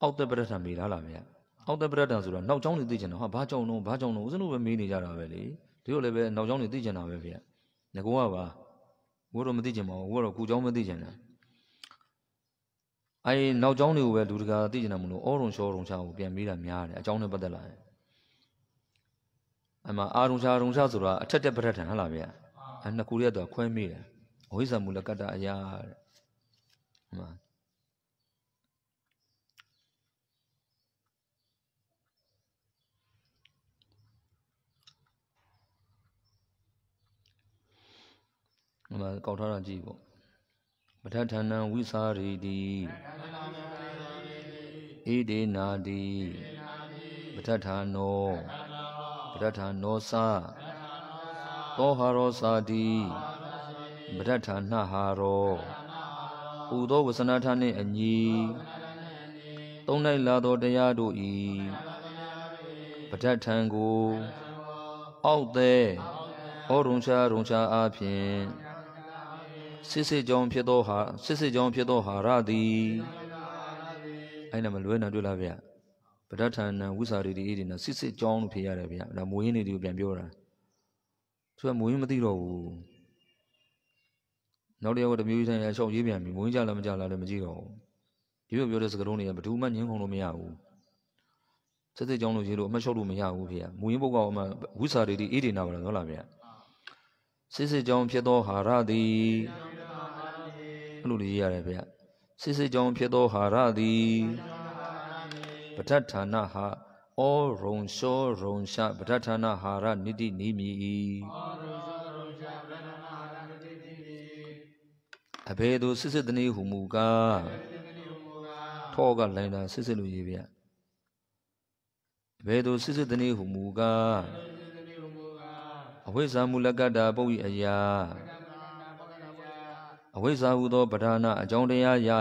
အောက်တပရဒံမေးလားလားဗျာအောက်တပရဒံဆိုတာနောက်ကျောင်းနေသိကျင်တာဟာဘာကြောင့်လုံးဘာကြောင့်လုံးဦးဇနုပဲမေးနေကြတာပဲလေဒီလိုလည်းပဲနောက်ကျောင်းနေသိကျင်တာပဲဗျာငကောကပါဘိုးတော့မသိကျင်ပါဘူးဘိုးတော့ကုကျောင်းမသိကျင်တာအဲနောက်ကျောင်းတွေကိုပဲလူတကာသိကျင်တာမလို့အောရုံချောရုံချကိုပြန်မေးတာများတယ်အကြောင်းနဲ့ပတ်သက်လာတယ်အမအာရုံချာရုံချဆိုတာအထက်တက်ပရဒံဟဟလားဗျာအဲနှစ်ခုတည်းတော့ခွဲမိတယ်အဝိဇ္ဇာမူလကတ္တအရာတဲ့မှန်မကောက်ထားတာကြည့်ပေါ့ပဋ္ဌာဏံဝိစာရီတိဣဒေနာတိပဋ္ဌာနောပဋ္ဌာနောသာသောဟာရောသာတိပဋ္ဌာဏဟာရောဟူသောဝဆနာထနှင့်အညီသုံး၌လာသောတရားတို့ဤပဋ္ဌာန်ကိုအောက်သည်ဟောရုံချာရုံချာအားဖြင့်စစ်စစ်ကြောင်းဖြစ်သောဟာစစ်စစ်ကြောင်းဖြစ်သောဟာရသည်အဲ့ဒါမလွဲနာတွေ့လားဗျပဋ္ဌာန်ဝိစာရီဒီအေဒီနာစစ်စစ်ကြောင်းလို့ဖြစ်ရတယ်ဗျဒါမွေးနေတယ်ပြန်ပြောတာသူကမဝင်မသိတော့ဘူးနောက်တစ်ယောက်ကတမျိုးဆိုင်ရာရှောက်ရေးပြန်ပြီမဝင်ကြလားမကြလားလည်းမကြည့်တော့ဘူးဒီလိုပြောတဲ့စကားလုံးတွေကဘယ်သူမှညှင်းခုံလို့မရဘူးစစ်စစ်ကြောင်းလို့ရေးလို့အမှတ်လျှောက်လို့မရဘူးဖေကမဝင်ဘုတ်ကအမှဝိစာတွေဒီအေးတွေနာပါလားဟုတ်လားဗျစစ်စစ်ကြောင်းဖြစ်သောဟာရသည်အဲ့လိုလေးရေးရတယ်ဖေကစစ်စစ်ကြောင်းဖြစ်သောဟာရသည်ပဋ္ဌာဌာနဟာဩရုံရှောရုံရှပဋ္ဌာနာဟာရနိတိနိမိဤအဘယ်သူစစ်စစ်တနည်းဟူမူကားထောကလိုင်းတာစစ်စစ်လို့ရေးပြအဘယ်သူစစ်စစ်တနည်းဟူမူကားအဝိဇ္ဇာမူလကတ္တာပုတ်ဤအရာအဝိဇ္ဇာဟုသောပဋ္ဌာနာအကြောင်းတရားရဤ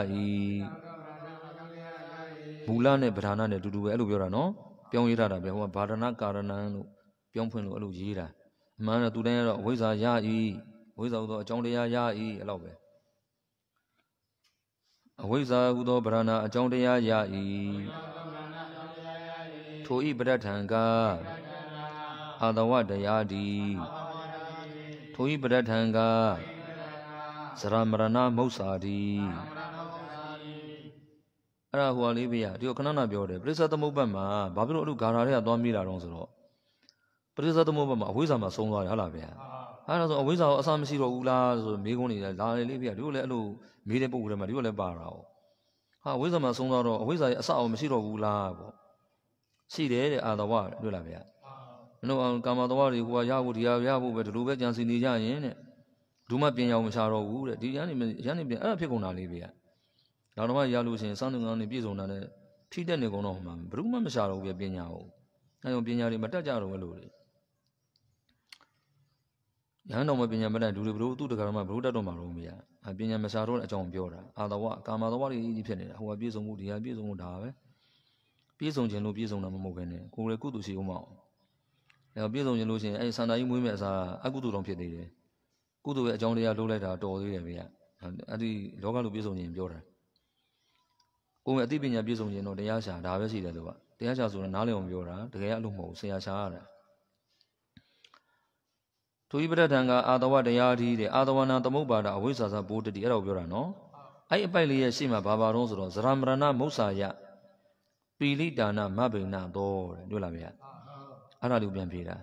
မူလနဲ့ပဋ္ဌာနာနဲ့တူတူပဲအဲ့လိုပြောတာနော်ပြောင်းရေးထားတာပဲဟိုကဘာဒနာကာရဏံလို့ပြောင်းဖွင့်လို့အဲ့လိုရေးတာအမှန်တော့သူတိုင်းကတော့အဝိဇ္ဇာရဤဝိဇ္ဇာဟူသောအကြောင်းတရားရဤအဲ့လောက်ပဲအဝိဇ္ဇာဟူသောဗရဏအကြောင်းတရားရဤထိုဤပဋ္ဌံကအတဝတရားတိထိုဤပဋ္ဌံကသရမရဏမௌစာတိအဲ့ဒါဟိုဟာလေးပြရဒီကခဏနာပြောတယ်ပရိသသမုပ္ပတ်မှာဘာဖြစ်လို့အဲ့လိုဂါထာတွေကသွားမိတာတော့ဆိုတော့ပရိသသမုပ္ပတ်မှာအဝိဇ္ဇာမှာဆုံးသွားတယ်ဟုတ်လားဗျာအဲ့ဒါဆိုအဝိဇ္ဇာကိုအစမရှိတော့ဘူးလားဆိုမေးခွန်းနေတယ်ဒါလေးပြရဒီလိုလည်းအဲ့လိုမေးတဲ့ပုံစံမှာဒီလိုလည်းပါတာ哦ဟာအဝိဇ္ဇာမှာဆုံးသွားတော့အဝိဇ္ဇာရဲ့အစအောင်မရှိတော့ဘူးလားပေါ့ရှိတယ်တဲ့အာသဝတွေ့လားဗျာမနှုတ်အောင်ကာမသဝတွေဟိုကရဖို့ဒီဟာရဖို့ပဲဒီလိုပဲကြံစီနေကြရင်တဲ့ဘူးမှပင်ရောင်မချတော့ဘူးတဲ့ဒီရန်နေရန်နေပင်အဲ့ဒါဖြစ်ကုန်တာလေးပဲနောင်တော့ရလို့ရှိရင်စောင့်နေကောင်းနေပြည့်စုံတာနဲ့ထိတက်နေကုန်တော့မှာဘယ်သူမှမရှာတော့ဘူးပြပညာကိုအဲကြောင့်ပညာတွေမတက်ကြတော့ဘူးလို့လေရဟန်းတော်မပညာမတတ်လူတွေဘယ်လိုသူတက္ကရာမဘယ်လိုတတ်တော့မှာလို့မရအပညာမရှာတော့အကြောင်းပြောတာအာသဝကာမသဝတွေကြီးဖြစ်နေတာဟိုကပြည့်စုံမှုဒီဟာပြည့်စုံမှုဒါပဲပြည့်စုံခြင်းလို့ပြည့်စုံတာမမဟုတ်ခင်နဲ့ကိုယ်လည်းကုသိုလ်ရှိအောင်မအောင်အဲပြည့်စုံခြင်းလို့ရှိရင်အဲဆန္ဒကြီးမွေးမဲ့အစားအကုသိုလ်တော်ဖြစ်နေတယ်ကုသိုလ်ရဲ့အကြောင်းတရားလုပ်လိုက်တာတော်သေးတယ်ဗျာအဲဒီလောကလူပြည့်စုံခြင်းပြောတာကိုယ်အသိပညာပြည့်စုံခြင်းတော့တရားရှာဒါပဲရှိတယ်သူကတရားရှာဆိုတော့နားလည်အောင်ပြောတာတကယ်အလို့မဟုတ်ဆရာရှာရတယ်သူဤပဋ္ဌာန်ကအာတဝတရားဒီတဲ့အာတဝနာသမုပ္ပါဒအဝိဇ္ဇာစာဘိုးတတိအဲ့ဒါကိုပြောတာနော်အဲ့အပိုက်လေးရဲ့ရှေ့မှာဘာဘာတော့ဆိုတော့ဇရမရဏမုတ်စာယပီလိတာနာမဘိဏတော်တဲ့တွေ့လားဗျာအဲ့ဒါလေးပြန်ပြေးတာ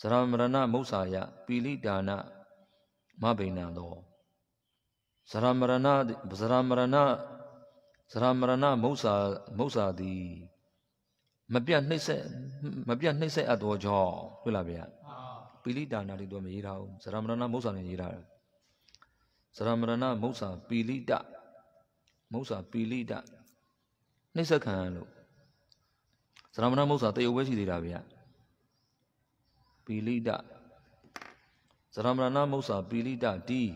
ဇရမရဏမုတ်စာယပီလိတာနာမဘိဏတော်ဇရမရဏဇရမရဏစရမရဏမုတ်စာမုတ်စာသည်မပြတ်နှိမ့်ဆက်မပြတ်နှိမ့်ဆက်အပ်တော်ကြောင့်တွေ့လားဗျာပီလိတာနာလေးတော့မရေးထားဘူးစရမရဏမုတ်စာနဲ့ရေးထားတယ်စရမရဏမုတ်စာပီလိတမုတ်စာပီလိတနှိမ့်ဆက်ခံလို့စရမရဏမုတ်စာတယုတ်ပဲရှိသေးတာဗျာပီလိတစရမရဏမုတ်စာပီလိတတီး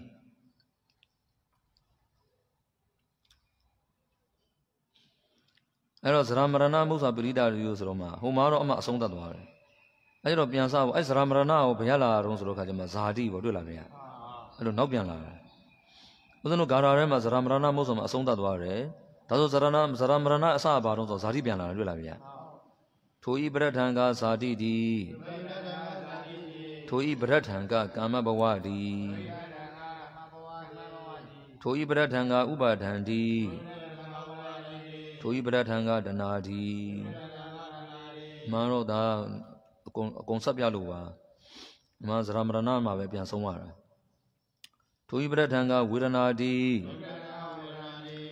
အဲ့တော့ဇရာမရဏမုစာပိရိတာရီကိုဆိုတော့မှဟိုမှာတော့အမှအဆုံးသတ်သွားတယ်အဲ့တော့ပြန်စားဖို့အဲ့ဇရာမရဏကိုဘယ်ရလာတော့ဆိုတော့ခါကျမှဇာတိပေါ့တွေ့လားခင်ဗျအဲ့လိုနောက်ပြန်လာတယ်ဦးဇင်းတို့ဂါရာထဲမှာဇရာမရဏမုစာမှာအဆုံးသတ်သွားတယ်ဒါဆိုဇရဏဇရာမရဏအစဘာတော့ဆိုဇာတိပြန်လာတယ်တွေ့လားခင်ဗျထိုဤပရထံကဇာတိတိထိုဤပရထံကကာမဘဝတိထိုဤပရထံကဥပါဒံတိထိုဤပရထံကဥပါဒံတိထိုဤပဋ္ဌာန်ကဒနာတိမှန်တော့ဒါအကုန်အကုန်ဆက်ပြလို့ပါမှန်သရမရဏမှာပဲပြန်ဆုံးရတာထိုဤပဋ္ဌာန်ကဝေဒနာတိ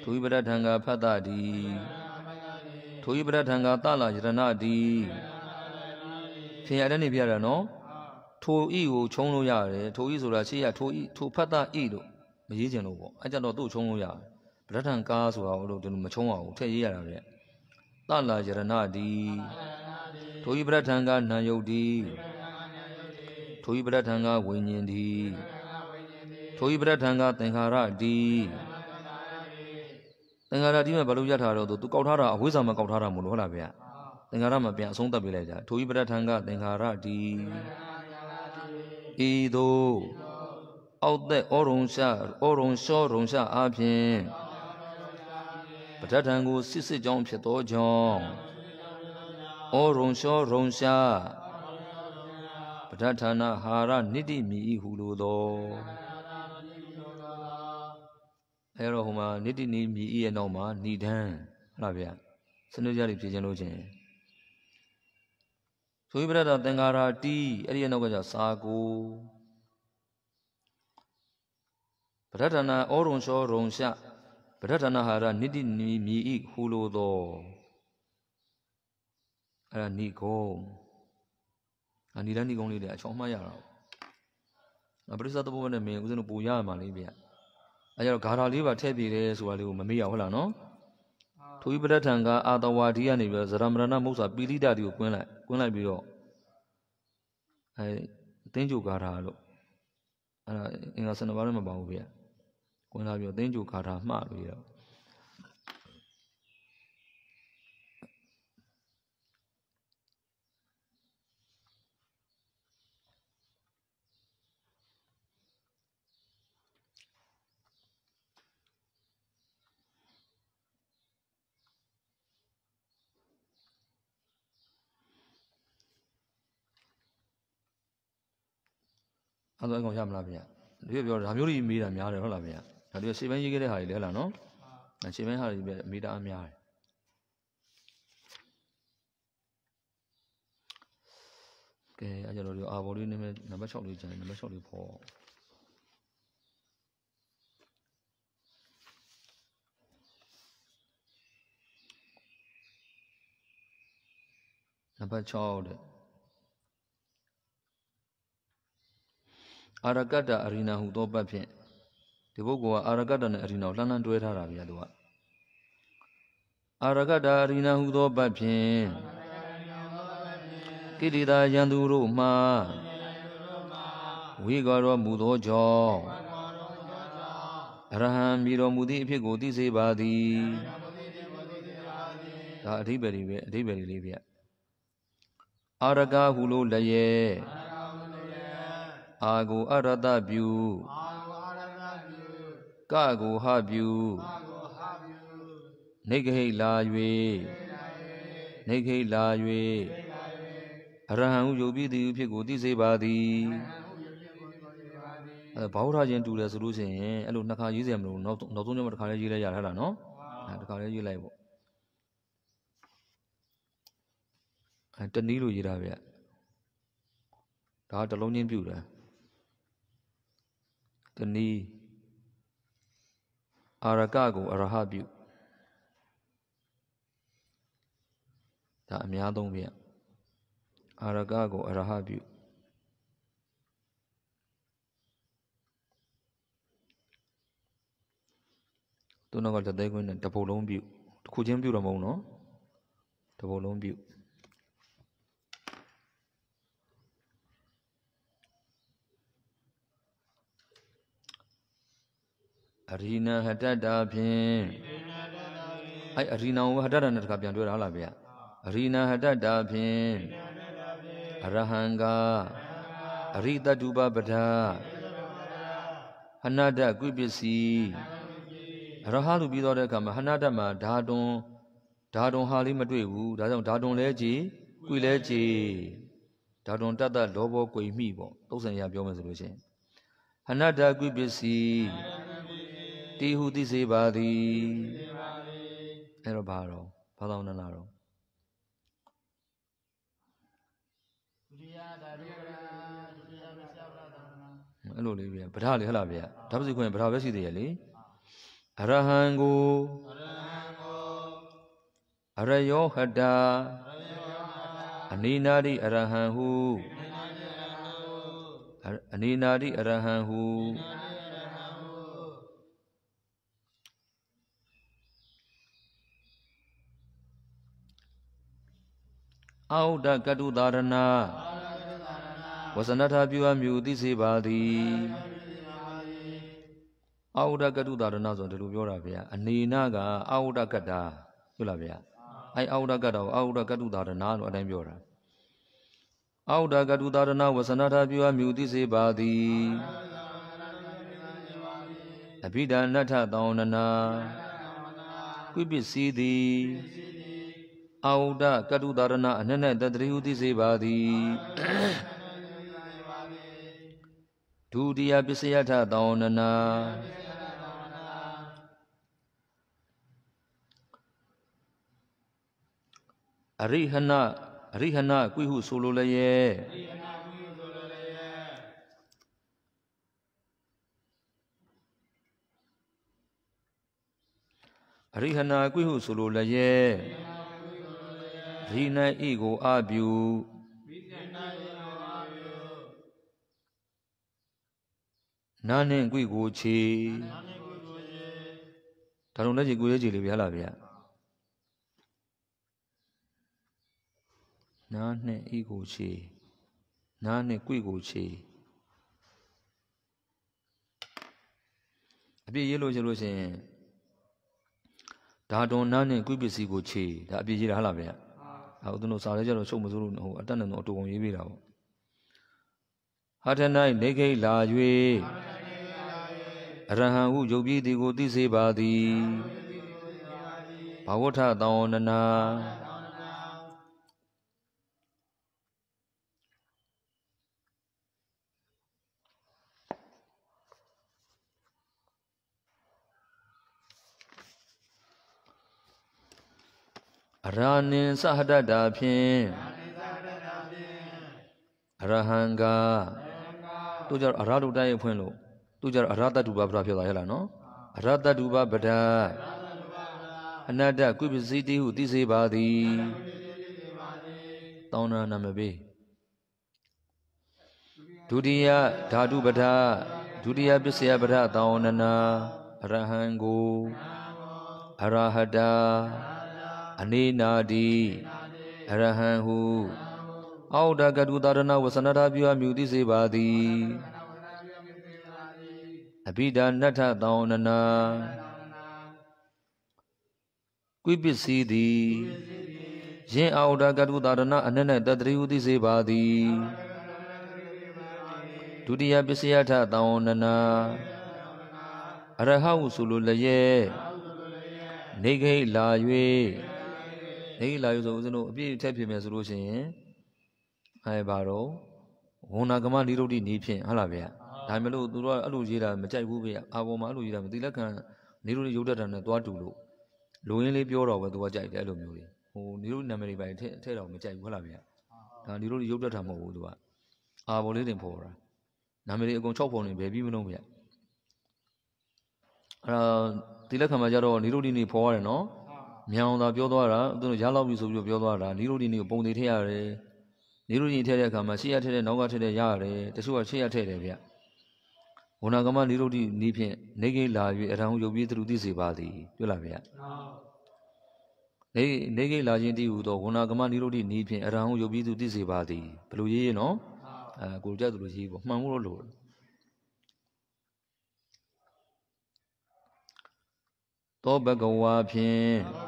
ထိုဤပဋ္ဌာန်ကဖတ်တတိထိုဤပဋ္ဌာန်ကတလာယရဏတိဖြင့်အဲ့ဒါနေပြရတာနော်ထိုဤကိုခြုံလို့ရတယ်ထိုဤဆိုတာရှေ့ရထိုဤထိုဖတ်တဤလို့မရေးကျင်လို့ပေါ့အဲ့ကြတော့သူ့ခြုံလို့ရတယ်ပဋ္ဌာန်ကားဆိုတာကိုလို့သူမချုံးအောင်ထည့်ရေးရတာလေတလာယရဏတိထိုဤပဋ္ဌာန်ကားနံယုတ်တိထိုဤပဋ္ဌာန်ကားဝိညာဉ်တိထိုဤပဋ္ဌာန်ကားသင်္ခါရတိသင်္ခါရတိမှာဘာလို့ရထားတော့သူကောက်ထားတာအဝိဇ္ဇာမှာကောက်ထားတာမို့လို့ဟုတ်လားဗျာသင်္ခါရမှာပြန်အဆုံးသတ်ပြလိုက်ကြထိုဤပဋ္ဌာန်ကားသင်္ခါရတိဤသို့အောက်သက်ဩရုံရှဩရုံရှောရုံရှအားဖြင့်ပဋ္ဌာန်ကိုစစ်စစ်ကြောင်းဖြစ်သောကြောင့်ဩရုံလျှောရုံရှာပဋ္ဌာနာဟာရနိတိမိဤဟုလိုသောအဲတော့ဟိုမှာနိတိနိမိဤရဲ့နောက်မှာဏိဒံဟုတ်လားဗျာစနုကြတွေဖြေခြင်းလို့ချင်းဆိုပြီးပြတာသင်္ကာရာတီအဲ့ဒီနောက်ကကျစာကိုပဋ္ဌာနာဩရုံလျှောရုံရှာပဋ္ဌာနာဟာရနိတိနိမိဤဟူလိုသောအဲ့ဒါဏိကုံအဏိရဏိကုံလေးတွေအချောင်းမှတ်ရတာပေါ့ပရိသတ်သဘောနဲ့မင်းဦးဇင်းတို့ပူရမှာလေးဗျအဲ့ကျတော့ဂါထာလေးပါထည့်ပြတယ်ဆိုတာလေးကိုမမေ့ရဟုတ်လားနော်ထိုဤပဋ္ဌာန်ကအာတဝါဒီကနေပြီးတော့ဇရမရဏမုတ်စာပိလိဒတိကိုကွင်းလိုက်ကွင်းလိုက်ပြီးတော့အဲတင်းကြိုဂါထာလို့အဲ့ဒါအင်္ဂါစနဘာလည်းမပါဘူးဗျာ我那边，表，咱就干啥嘛了？伊啊，俺昨天刚下那边，刘表、张的没的，免了，那边。ဒါတွေရှေ့ပိုင်းရေးခဲ့တဲ့ဟာတွေလဲဟလားနော်ရှေ့ပိုင်းဟာတွေပဲမီတာအများတယ်ကဲအဲ့ကြတော့ဒီအာဘော်လေးနည်းနည်းနံပါတ်6လေးကျန်နံပါတ်6လေးပေါ့နံပါတ်6တဲ့အာရကတအရိနာဟုသောပတ်ဖြင့်ဒီပုဂ္ဂိုလ်ကအာရကတနဲ့အရိနာကိုလှမ်းလှမ်းတွဲထားတာဗျာသူကအာရကတာအရိနာဟုသောဘတ်ဖြင့်ကိလေသာယံသူတို့မှဝိကာရောမူသောကြောင့်အရဟံမိတော်မူသည့်အဖြစ်ကိုသိစေပါသည်ဒါအဓိပ္ပာယ်ပဲအဓိပ္ပာယ်လေးဗျအာရကဟုလို့လည်းအာကိုအရတပြုအာကကိုဟပြုနေဂဟိလာ၍နေဂဟိလာ၍အရဟံဥယုတ်ပြီသည်ဖြစ်ကိုသိစေပါသည်အဲဘာဝရခြင်းတူတယ်ဆိုလို့ရှိရင်အဲ့လိုနှစ်ခါရေးစရာမလိုနောက်နောက်ဆုံးကျမှတစ်ခါလေးရေးလိုက်ရထားတာနော်အဲတစ်ခါလေးရေးလိုက်ပေါ့အဲတနည်းလိုရေးတာဗျဒါကတလုံးချင်းပြူတယ်တနည်းအာရကကိုအရဟပြုဒါအများဆုံးပြအာရကကိုအရဟပြုသူနောက်ကလက်သေးခွင်းနဲ့တပုတ်လုံးပြုတစ်ခုချင်းပြုတော့မဟုတ်နော်တပုတ်လုံးပြုအရိဏဟတတာဖြင့်အဲ့အရိဏဝဟတတာနဲ့တခါပြန်တွဲတာဟုတ်လားဗျာအရိဏဟတတာဖြင့်အရဟံကအရိတတုပပဒဟနာတကုပစ္စည်းရဟလူပြီးတော့တဲ့အခါမှာဟနာတမှာဓာတွန်ဓာတွန်ဟာလေးမတွေ့ဘူးဒါကြောင့်ဓာတွန်လဲကြည်ကွေလဲကြည်ဓာတွန်တတ်တလောဘောကွေမိပေါ့သုံးဆန်ရပြောမယ်ဆိုလို့ရှိရင်ဟနာတကုပစ္စည်းတိဟုသိစေပါသည်အဲ့တော့ဘာတော့ဘာသာနနာတော့ဒုတိယဒါရိယဒုတိယမစ္စယပဒနာအဲ့လိုလေးဗျဗဒလေးဟလားဗျဓမ္မစီခွင့်ဗဒပဲရှိသေးရဲ့လေအရဟံကိုအရဟံကိုအရယောဟတာအနိနာတိအရဟံဟုအနိနာတိအရဟံဟုအနိနာတိအရဟံဟုအာဟုဒကတုသာရဏဝဆနထာပြုအပ်မြူသိစေပါသည်အာဟုဒကတုသာရဏဆိုဒီလိုပြောတာဗျာအနေနာကအာဟုဒကတာဟုတ်လားဗျာအဲအာဟုဒကတာကိုအာဟုဒကတုသာရဏလို့အတိုင်းပြောတာအာဟုဒကတုသာရဏဝဆနထာပြုအပ်မြူသိစေပါသည်အဘိဓာနထသောနနာကုပ္ပစီသည်အာဟုဒကတုသာရဏအနက်နဲ့တတရိဟုသိစေပါသည်ဒုတိယပစ္စယထသောနနာအရိဟဏအရိဟဏကုဟုဆိုလိုလည်းရဲ့အရိဟဏကုဟုဆိုလိုလည်းရဲ့ဇိနဤကိုအပြုနာနှင့်ကွိကိုချေဒါလုံးလက်ချေကိုရဲချေလေးဗျာလားဗျာနာနှင့်ဤကိုချေနာနှင့်ကွိကိုချေအပြည့်ရေးလို့ရှိလို့ရှိရင်ဓာတုံနာနဲ့ကုပ္ပစီကိုခြေဒါအပြည့်ရေးတာဟုတ်လားဗျာ။ဦးဇင်းတို့စာရဲကြတော့ရှုပ်မစိုးလို့ဟိုအတတ်နဲ့တော့အတူပုံရေးပေးတာပေါ့ဟာထနိုင်နေခိလာ၍အရဟံဟုယုတ်ပြည်သည်ကိုသိစေပါသည်ဘဝဋ္ဌတောင်းနနာအရာဏင်သဟတတာဖြင့်အရဟံကာသူကြတော့အရာတုတိုင်းဖွင့်လို့သူကြတော့အရာတတုပါပဒဖြစ်သွားရဲ့လားနော်အရာတတုပါပဒအနတ္တကုပ္ပစီတိဟုသိစေပါသည်တောင်းနာနာမပေးဒုတိယဓာတုပဒဒုတိယပစ္စယပဒတောင်းနာနာအရဟံကိုအရဟတာအနေနာတိအရဟံဟု အောက်တကတုသာရဏဝဆနထာပြုအမြူတိစေပါသည်အဘိဓာနထသောနနာကွိပစ္စည်းသည်ယင်းအောက်တကတုသာရဏအနက်၌တတရိဟုတိစေပါသည်ဒုတိယပစ္စယထသောနနာအရဟဟုဆိုလိုလျက်နေခိလာ၍နေလာယူဆိုဦးဇင်းတို့အပြည့်ထက်ပြင်မယ်ဆိုလို့ရှိရင်အဲဘာတော့ဝဏကမနိရုဒ္ဓိနေဖြင့်ဟုတ်လားဗျာဒါမျိုးလို့သူတို့ကအဲ့လိုရေးတာမကြိုက်ဘူးဗျာအာပေါ်မှာအဲ့လိုရေးတာမသီလခံနိရုဒ္ဓိရုပ်တတ်တာနဲ့သွားတူလို့လူရင်းလေးပြောတော့ပဲသူကကြိုက်တယ်အဲ့လိုမျိုးလေးဟိုနိရုဒ္ဓိနာမည်တွေပဲထဲထဲတော့မကြိုက်ဘူးဟုတ်လားဗျာဒါနိရုဒ္ဓိရုပ်တတ်တာမဟုတ်ဘူးသူကအာပေါ်လေးတင်ပေါ်တာနာမည်တွေအကုန်၆ပုံနေဘယ်ပြီးမလို့ဗျာအဲ့ဒါသီလခံမှာကြတော့နိရုဒ္ဓိနေပေါ်ရတယ်နော်မြန်အောင်သာပြောသွားတာသူတို့ရလောက်ပြီဆိုပြီးပြောသွားတာနီရိုဒီနီကိုပုံသေးထည့်ရတယ်နီရိုဒီထည့်တဲ့အခါမှာရှေ့ရထည့်တဲ့နောက်ကထည့်တဲ့ရရတယ်တချို့ကရှေ့ရထည့်တယ်ဗျဝဏကမနီရိုဒီနီဖြင့်နေကိလာ၍အထံရုပ်ပြေးသူသိစေပါသည်ပြောလားဗျနေနေကိလာခြင်းတည်းဟူသောဝဏကမနီရိုဒီနီဖြင့်အထံရုပ်ပြေးသူသိစေပါသည်ဘလို့ရေးရနော်အဲကိုကြက်သူလိုရေးပေါ့မှန်ဖို့လို့သောဘဂဝါဖြင့်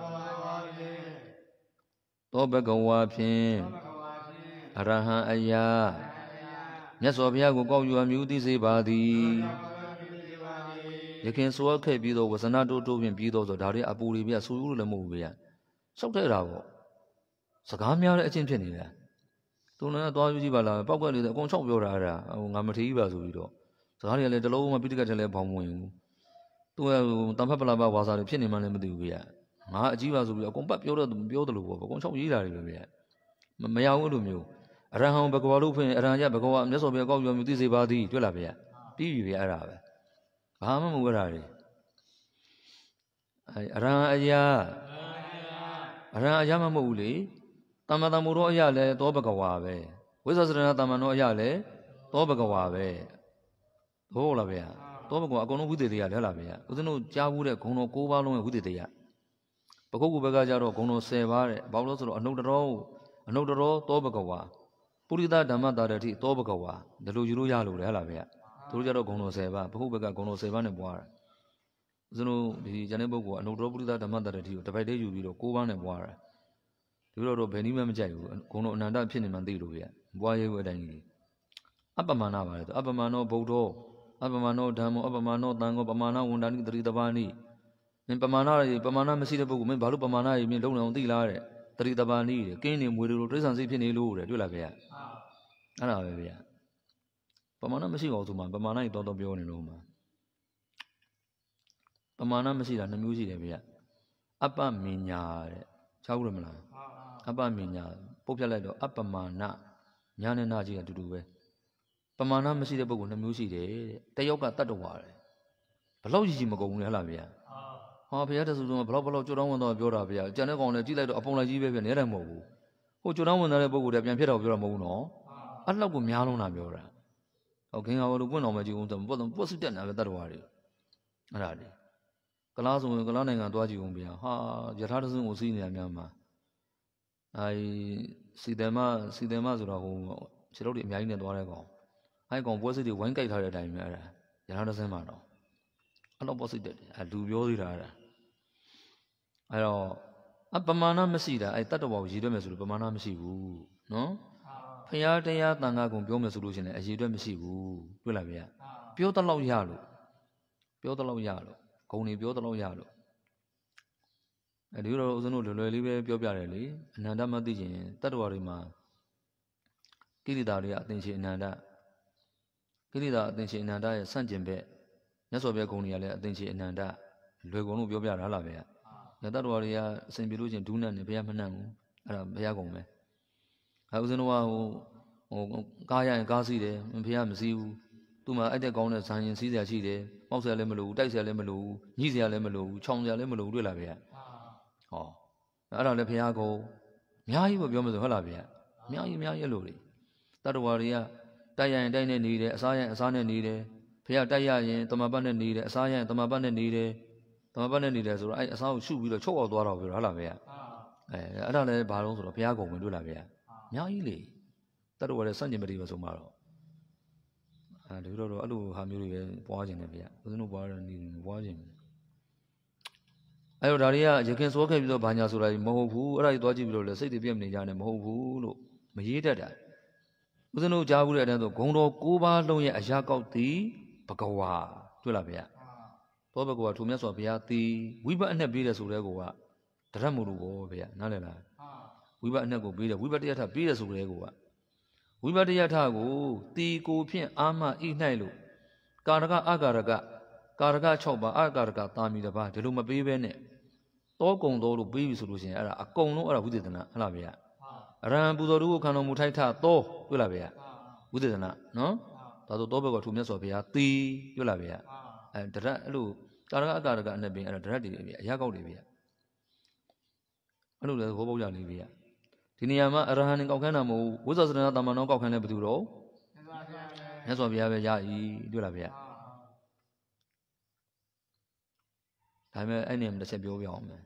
သောဘဂဝါဖြင့်အရဟံအရာမြတ်စွာဘုရားကိုကောက်ယူအမြူသိစေပါသည်ယခင်ဆိုရခဲ့ပြီးတော့ဝဇနာတို့တို့ဖြင့်ပြီးတော့ဆိုဒါတွေအပူတွေပြဆူရူးလည်းမဟုတ်ဘူးဗျာစောက်ထဲတာပေါ့စကားများတဲ့အချင်းဖြစ်နေတာသူလည်းသွားယူကြည့်ပါလားပောက်ကက်လေးအကုန်ချောက်ပြောတာအဲ့ဒါဟိုငါမထီးပါဆိုပြီးတော့စကားတွေကလည်းတလုံးမှပိဋကတ်တယ်လည်းဘောင်ဝင်ဘူးသူကတန်ဖက်ပလာပဝါစာတွေဖြစ်နေမှလည်းမသိဘူးဗျာငါအကြီးပါဆိုပြီးအကုန်ပတ်ပြောတော့သူမပြောတယ်လို့ပေါ့အကုန်ချောင်းရေးတာတွေပဲဗျာမရဘူးလို့မျိုးအရဟံဘဂဝါလို့ဖွင့်အရဟံရဘဂဝါမြတ်စွာဘုရားကောက်ပြောမျိုးသိစေပါသည်တွေ့လားဗျာပြီးပြီဗျာအဲ့ဒါပဲဘာမှမဟုတ်တာတွေအရဟံအရာအရဟံအရာမမဟုတ်ဘူးလေတမ္မာတမ္မူရောအရာလဲသောဘဂဝါပဲဝိဇ္ဇစရဏတမ္မာနောအရာလဲသောဘဂဝါပဲဟုတ်လားဗျာသောဘဂဝါအကုန်လုံးဝိသေတရားလဲဟုတ်လားဗျာဦးဇင်းတို့ကြားဘူးတဲ့ဂုံတော်၉ပါးလုံးရဲ့ဝိသေတရားပကုတ်ကူဘက်ကကြတော့ဂုံတော်10ပါးတဲ့ဘာလို့ဆိုတော့အနုတ္တရောအနုတ္တရောသောဘဂဝါပုရိသဓမ္မတာရတိသောဘဂဝါဒီလိုယူလို့ရလို့လေဟလားဗျာသူတို့ကြတော့ဂုံတော်10ပါးပကုတ်ဘက်ကဂုံတော်10ပါးနဲ့ပွားတာဦးဇင်းတို့ဒီဂျန်တဲ့ပုဂ္ဂိုလ်ကအနုတ္တရောပုရိသဓမ္မတာရတိကိုတစ်ပိုက်တည်းယူပြီးတော့9ပါးနဲ့ပွားတာဒီလိုတော့ဘယ်နည်းမှမကြိုက်ဘူးဂုံတော်အနန္တဖြစ်နေမှသိလို့ဗျာပွားရေးဝအတိုင်းကြီးအပမနာပါလေသူအပမနောဗုဒ္ဓောအပမနောဓမ္မောအပမနောသံဃောပမာဏဝန္တာနိတတိတပါဏိမင်းပမာဏတွေပမာဏမရှိတဲ့ပုဂ္ဂိုလ်မင်းဘာလို့ပမာဏတွေမင်းလုံအောင်သိလားတဲ့တတိတပါဏီတဲ့ကင်းနေမွေတို့တိရစ္ဆာန်စိတ်ဖြစ်နေလို့တဲ့တွေ့လားခင်ဗျအဲ့ဒါပဲဗျပမာဏမရှိအောင်ဆိုမှပမာဏကြီးတော်တော်ပြောနေလို့မှာပမာဏမရှိတာနှမျိုးရှိတယ်ဗျအပ္ပမညာတဲ့ခြောက်ရမလားအပ္ပမညာပုတ်ပြတ်လိုက်တော့အပ္ပမာဏညာနဲ့နာကြီးကအတူတူပဲပမာဏမရှိတဲ့ပုဂ္ဂိုလ်နှမျိုးရှိတယ်တဲ့တယောက်ကတတ္တဝါတယ်ဘလောက်ကြီးကြီးမကုန်ဘူးလေဟလားဗျာဟာဘုရားတဆူတော်ဘလောက်ဘလောက်ကြိုတောင်းဝန်တော်ပြောတာဗျာကြံတဲ့ကောင်လည်းကြည့်လိုက်တော့အပုံလိုက်ကြီးပဲဗျာနေတယ်မဟုတ်ဘူးဟိုကြိုတောင်းဝန်တော်တဲ့ပုဂ္ဂိုလ်ကပြန်ဖြစ်တော့ပြောတာမဟုတ်ဘူးနော်အဲ့လောက်ကိုများလုံးတာပြောတာဟောခင်ဗျာတို့ပွင့်တော်မကြည့်ဦးတော့ပွတ်ပွတ်စစ်တက်နေပဲတတော်ရီအဲ့ဒါလေကလားဆိုရင်ကလားနိုင်ငံသွားကြည့်ဦးဗျာဟာယထာတဆူကိုစီးနေတာများမှာအဲစီတယ်မစီတယ်မဆိုတော့ဟိုခြေထုတ်တွေအများကြီးနဲ့သွားတဲ့ကောင်အဲ့ကောင်ပွဲစစ်တွေဝိုင်းကြိုက်ထားတဲ့အတိုင်းပဲအဲ့ဒါယထာတဆင်းမှာတော့အဲ့လောက်ပွတ်စစ်တက်တယ်အဲ့လူပြောသေးတာအဲ့ဒါအဲ့တော့အပမာဏမရှိတာအဲ့တတ္တဝါကိုရည်တွက်မယ်ဆိုလို့ပမာဏမရှိဘူးနော်ဖရာတရားတန်ခါကုံပြောမယ်ဆိုလို့ရှင်လည်းအရေးအတွက်မရှိဘူးတွေ့လားဗျာပြောတလောက်ရလို့ပြောတလောက်ရလို့ဂုံတွေပြောတလောက်ရလို့အဲဒီလိုတော့ဦးဇင်းတို့လွယ်လွယ်လေးပဲပြောပြတယ်လေအနန္တမသိခြင်းတတ္တဝါတွေမှာကိရိတာတွေကအသင်ရှင်အနန္တကိရိတာအသင်ရှင်အနန္တရဲ့ဆန့်ကျင်ဘက်မြတ်စွာဘုရားဂုံတွေကလည်းအသင်ရှင်အနန္တလွယ်ကုန်လို့ပြောပြတာလားဗျာယတ္တတော်တွေကအစဉ်ပြေလို့ချင်းဒူးနတ်နေဘုရားမနှံ့ဘူးအဲ့ဒါဘုရားကုံပဲအဲဥစဉ်တော်ဟိုဟိုကားရရင်ကားစီးတယ်ဘုရားမစီးဘူးသူမှအဲ့တဲ့ကောင်းတဲ့ဇာရင်စီးစရာရှိတယ်ပေါက်စရာလည်းမလိုဘူးတိုက်စရာလည်းမလိုဘူးညှိစရာလည်းမလိုဘူးခြောင်စရာလည်းမလိုဘူးတွေ့လားဘုရားဟောအဲ့ဒါလည်းဘုရားကုံအများကြီးပဲပြောမစို့ဟုတ်လားဗျာအများကြီးအများကြီးလို့လေတတ္တဝါတွေကတိုက်ရရင်တိုက်နဲ့နေတယ်အစားရရင်အစားနဲ့နေတယ်ဖះတိုက်ရရင်တမပတ်နဲ့နေတယ်အစားရရင်တမပတ်နဲ့နေတယ်တမပတ်နဲ့နေတယ်ဆိုတော့အဲ့အစားကိုရှုပြီးတော့ချုပ်အောင်သွားတော့ပြီဟုတ်လားဗျာအဲအဲ့ဒါလည်းဘာလို့ဆိုတော့ဘုရားကုံဝင်တွေ့လားဗျာအများကြီးလေတတော်လည်းစန့်ကျင်ပတိပဲဆိုမှတော့အဲဒီတော့တော့အဲ့လိုဟာမျိုးတွေပဲပွားကျင်တယ်ဗျာဘုဇနုပွားတယ်နေပွားကျင်တယ်အဲ့တော့ဒါတွေကရခင်စောခဲ့ပြီးတော့ဘာညာဆိုတာမဟုတ်ဘူးအဲ့ဒါကြီးသွားကြည့်ပြီးတော့လည်းစိတ်တွေပြည့်မနေကြနဲ့မဟုတ်ဘူးလို့မရေးတတ်တာဦးဇနုကြားဘူးတဲ့အတိုင်းဆိုဂုံတော်၉ပါးလုံးရဲ့အရာကောက်သည်ဘဂဝါတွေ့လားဗျာသောဘကောကထိုမြတ်စွာဘုရားသည်ဝိဘတ်အနှက်ပေးတယ်ဆိုတဲ့ကောကတရတ်မို့လို့ဘောဗျာနားလည်လားဝိဘတ်အနှက်ကိုပေးတယ်ဝိဘတ်တရားထပေးတယ်ဆိုတဲ့ကောကဝိဘတ်တရားထကိုတီကိုဖြင့်အာမဣ၌လို့ကာရကအာကာရကကာရက6ပါအာကာရကတာမီတပါဒီလိုမပေးဘဲနဲ့တောကုံတော်လို့ပေးပြီဆိုလို့ရှိရင်အဲ့ဒါအကုန်လုံးအဲ့ဒါဝိသေသနာဟုတ်လားဗျာအရဟံပူဇော်တို့ကိုခံတော်မူထိုက်ထသောတွေ့လားဗျာဝိသေသနာနော်ဒါဆိုတောဘက်ကထူမြတ်စွာဘုရားတီတွေ့လားဗျာအဲဒရက်အဲ့လိုတာရကအတာရကအနှစ်ပင်အဲ့ဒါဒရက်တွေပဲအရာကောက်တွေပဲအဲ့လိုလည်းသဘောပေါက်ကြနေပြီကဒီနေရာမှာအရဟံကောက်ခန်းတာမဟုတ်ဝိဇ္ဇာစရဏတာမန်တော်ကောက်ခန်းလဲဘယ်သူတော့မြတ်စွာဘုရားပဲရည်တွေ့လားဗျာဒါပေမဲ့အဲ့နေရာမှာတစ်ချက်ပြောပြအောင်မယ်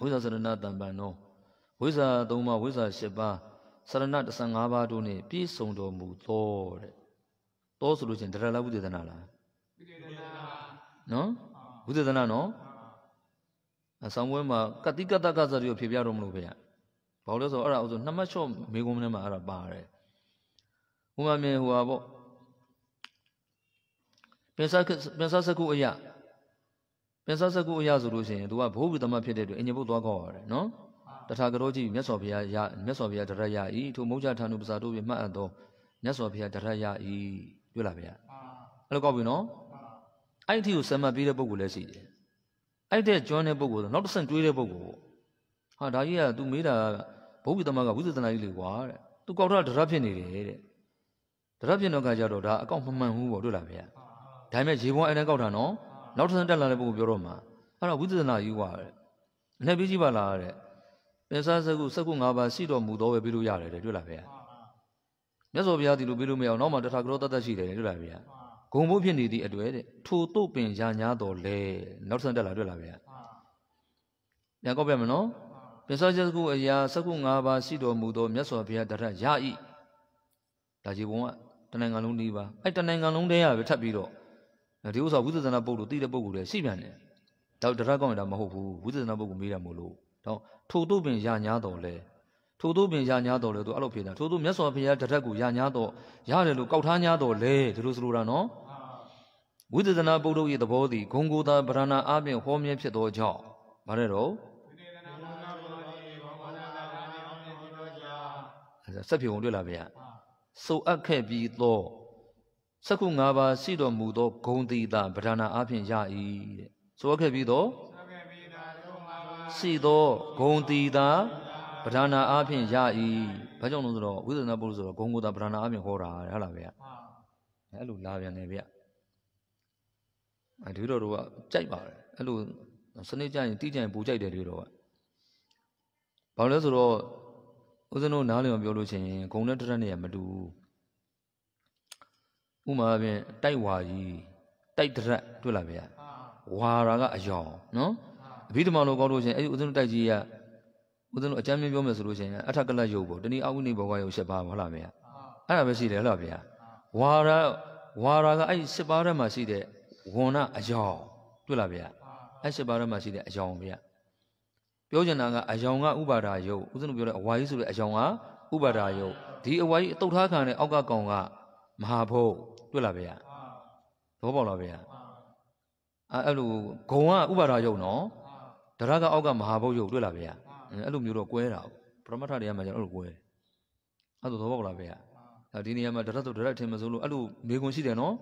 ဝိဇ္ဇာစရဏတံပန်တော်ဝိဇ္ဇာ၃ပါးဝိဇ္ဇာ၈ပါးစရဏ၁၅ပါးတို့နဲ့ပြည့်စုံတော်မူသောတဲ့သောဆိုလို့ချင်းတရလဘုဒေသနာလားနော်ဝိသေသနာနော်အဆောင်ပွဲမှာကတိကတကစားတွေကိုဖြေပြတော့မလို့ဖေရဘာလို့လဲဆိုတော့အဲ့ဒါအဆိုနှစ်မှတ်ချော့မေကုံးထဲမှာအဲ့ဒါပါတယ်ဥမာမြင်ဟိုဟာပေါ့ပင်စပင်စစကုအယပင်စစကုအယဆိုလို့ရှိရင် तू ကဘိုးဘူးသမဖြစ်တဲ့အတွက်အင်ဂျင်ဘုတ်သွားခေါ်ရတယ်နော်တထာကတော်ကြီးမြတ်စွာဘုရားရမြတ်စွာဘုရားတရရဤထိုမௌကြဌာနုပစာတို့ပြမှတ်အပ်သောမြတ်စွာဘုရားတရရဤတွေ့လားဗျာအဲ့လိုကောက်ပြီနော်အဲ့ဒီကိုစံမှတ်ပေးတဲ့ပုံကိုလည်းရှိတယ်အဲ့တဲ့ join တဲ့ပုံကိုနောက်တစ်ဆင့်တွေးတဲ့ပုံကိုဟာဒါကြီးက तू မေးတာဘုရားသမားကဝိသုသနာကြီးလေကွာတဲ့ तू ကောက်ထားဒရတ်ဖြစ်နေတယ်တဲ့ဒရတ်ဖြစ်တော့ကကြတော့ဒါအကောင့်မမှန်ဘူးပေါ့တို့လားဗျာဒါပေမဲ့ရေပွားအဲ့ဒါကောက်တာနော်နောက်တစ်ဆင့်တက်လာတဲ့ပုံကိုပြောတော့မှာအဲ့တော့ဝိသုသနာကြီးကွာတဲ့အနဲ့ပြီးကြည့်ပါလားတဲ့ပင်စားစကုစကု၅ပါးရှိတော်မူသောပဲပြီးလို့ရတယ်တွေ့လားဗျာမြတ်စွာဘုရားဒီလိုပြီးလို့မရအောင်နောက်မှတထာကရောတတ်တတ်ရှိတယ်တွေ့လားဗျာဂုံဘိုးဖြစ်နေသည့်အတွေ့တဲ့ထိုတို့ပင်ရညာတော်လဲနောက်ဆုံးတက်လာတွေ့လာဗျာပြန်ကောက်ပြမယ်နော်ပင်စောချက်ကုအရာစကု၅ပါးရှိတော်မူသောမြတ်စွာဘုရားတရရဤဒါကြီးဘုံကတနိုင်ငံလုံး၄ပါးအဲ့တနိုင်ငံလုံးတည်းရပဲထပ်ပြီးတော့ဒီဥစ္စာဝိသဇနာပုဂ္ဂိုလ်တိတဲ့ပုဂ္ဂိုလ်တွေရှိပြန်တယ်တော့တရကောင်းရတာမဟုတ်ဘူးဝိသဇနာပုဂ္ဂိုလ်မေးတာမို့လို့တော့ထိုတို့ပင်ရညာတော်လဲထိုတို့ပင်ရညာတော်လဲသူအဲ့လိုဖြေတာထိုတို့မြတ်စွာဘုရားတရက်ကိုရညာတော်ရတယ်လို့ကောက်ထားညာတော်လဲဒီလိုဆိုလိုတာနော်ဝိသေသနာပုဒ်တို့၏သဘောသည်ဂုံကိုသာဗရဏာအပြင်ဟောမြဲဖြစ်သောကြောင့်ဗါရတော့ဆက်ပြုံတွေ့လာဗျာစုပ်အပ်ခဲ့ပြီးသောစက္ခု၅ပါးရှိတော်မူသောဂုံတိတာဗဒနာအပြင်ရ၏တဲ့စုပ်အပ်ခဲ့ပြီးသောရှိသောဂုံတိတာဗဒနာအပြင်ရ၏ဘာကြောင့်လဲဆိုတော့ဝိသေသနာပုဒ်ဆိုတော့ဂုံကိုတာဗဒနာအပြင်ဟောတာဟုတ်လားဗျာအဲ့လိုလာပြန်နေဗျာအဲဒွေတော်တို့ကကြိုက်ပါတယ်အဲ့လိုစနစ်ကြရင်တိကြရင်ပူကြိုက်တယ်ဒွေတော်ကဘာလို့လဲဆိုတော့ဦးဇင်းတို့နားလည်အောင်ပြောလို့ရှိရင်ဂုံနဲ့တရက်နဲ့မတူဥမာဖြင့်တိုက်ဝါကြီးတိုက်တရက်တွေ့လားဗျာဝါရာကအယောင်နော်အဘိဓမ္မာလို့ကောက်လို့ရှိရင်အဲ့ဒီဦးဇင်းတို့တိုက်ကြီးကဦးဇင်းတို့အကြမ်းမြင်ပြောမယ်ဆိုလို့ရှိရင်အထက်ကလတ်ရုပ်ပေါ့တနည်းအဝိနိဘောကရုပ်၈ပါးဟုတ်လားဗျာအဲ့ဒါပဲရှိတယ်ဟုတ်လားဗျာဝါရာဝါရာကအဲ့ဒီ၈ပါးထဲမှာရှိတဲ့ဝဏအယောင်တွေ့လားဗျာအရှိပါရမှာရှိတဲ့အယောင်ဗျာပြောချင်တာကအယောင်ကဥပါဒါယုတ်ဦးဇင်းတို့ပြောတဲ့အဝါကြီးဆိုတဲ့အယောင်ကဥပါဒါယုတ်ဒီအဝါကြီးအတုတ်ထားခံတဲ့အောက်ကကောင်ကမဟာဘုတ်တွေ့လားဗျာသဘောပေါက်လားဗျာအဲ့လိုဂုံကဥပါဒါယုတ်နော်ဒရကအောက်ကမဟာဘုတ်ယုတ်တွေ့လားဗျာအဲ့လိုမျိုးတော့ကွဲတာပရမတ္ထတွေကမှကျွန်တော်အဲ့လိုကွဲအဲ့လိုသဘောပေါက်လားဗျာဒီနေရာမှာဒရတ်တို့ဒရတ်ထင်မစိုးလို့အဲ့လိုမေခွန်ရှိတယ်နော်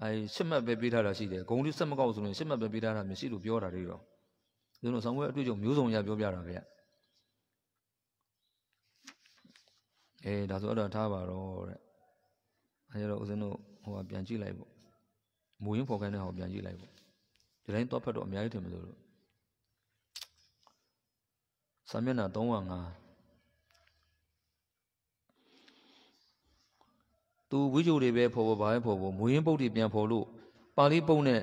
အဲရှစ်မှတ်ပဲပေးထားတာရှိတယ်ဂုံလေးဆက်မကောက်ဆိုရင်ရှစ်မှတ်ပဲပေးထားတာမရှိလို့ပြောတာတွေတော့ကျွန်တော်ဆောင်းဝဲအတွေ့အကြုံမျိုးစုံရပြောပြတာဗျအေးဒါဆိုအဲ့တော့ထားပါတော့တဲ့အဲကျတော့ဦးဇင်းတို့ဟိုကပြန်ကြည့်လိုက်ပေါ့မူရင်းဖော်ခိုင်းတဲ့ဟောပြန်ကြည့်လိုက်ပေါ့ဒီတိုင်းတော့ဖတ်တော့အများကြီးထင်မလို့လို့စာမျက်နှာ305သူဝိဇုတွေပဲဖော်ဖို့ဘာပဲဖော်ဖို့မူရင်းပုတ်တွေပြန်ဖော်လို့ပါဠိပုတ်နဲ့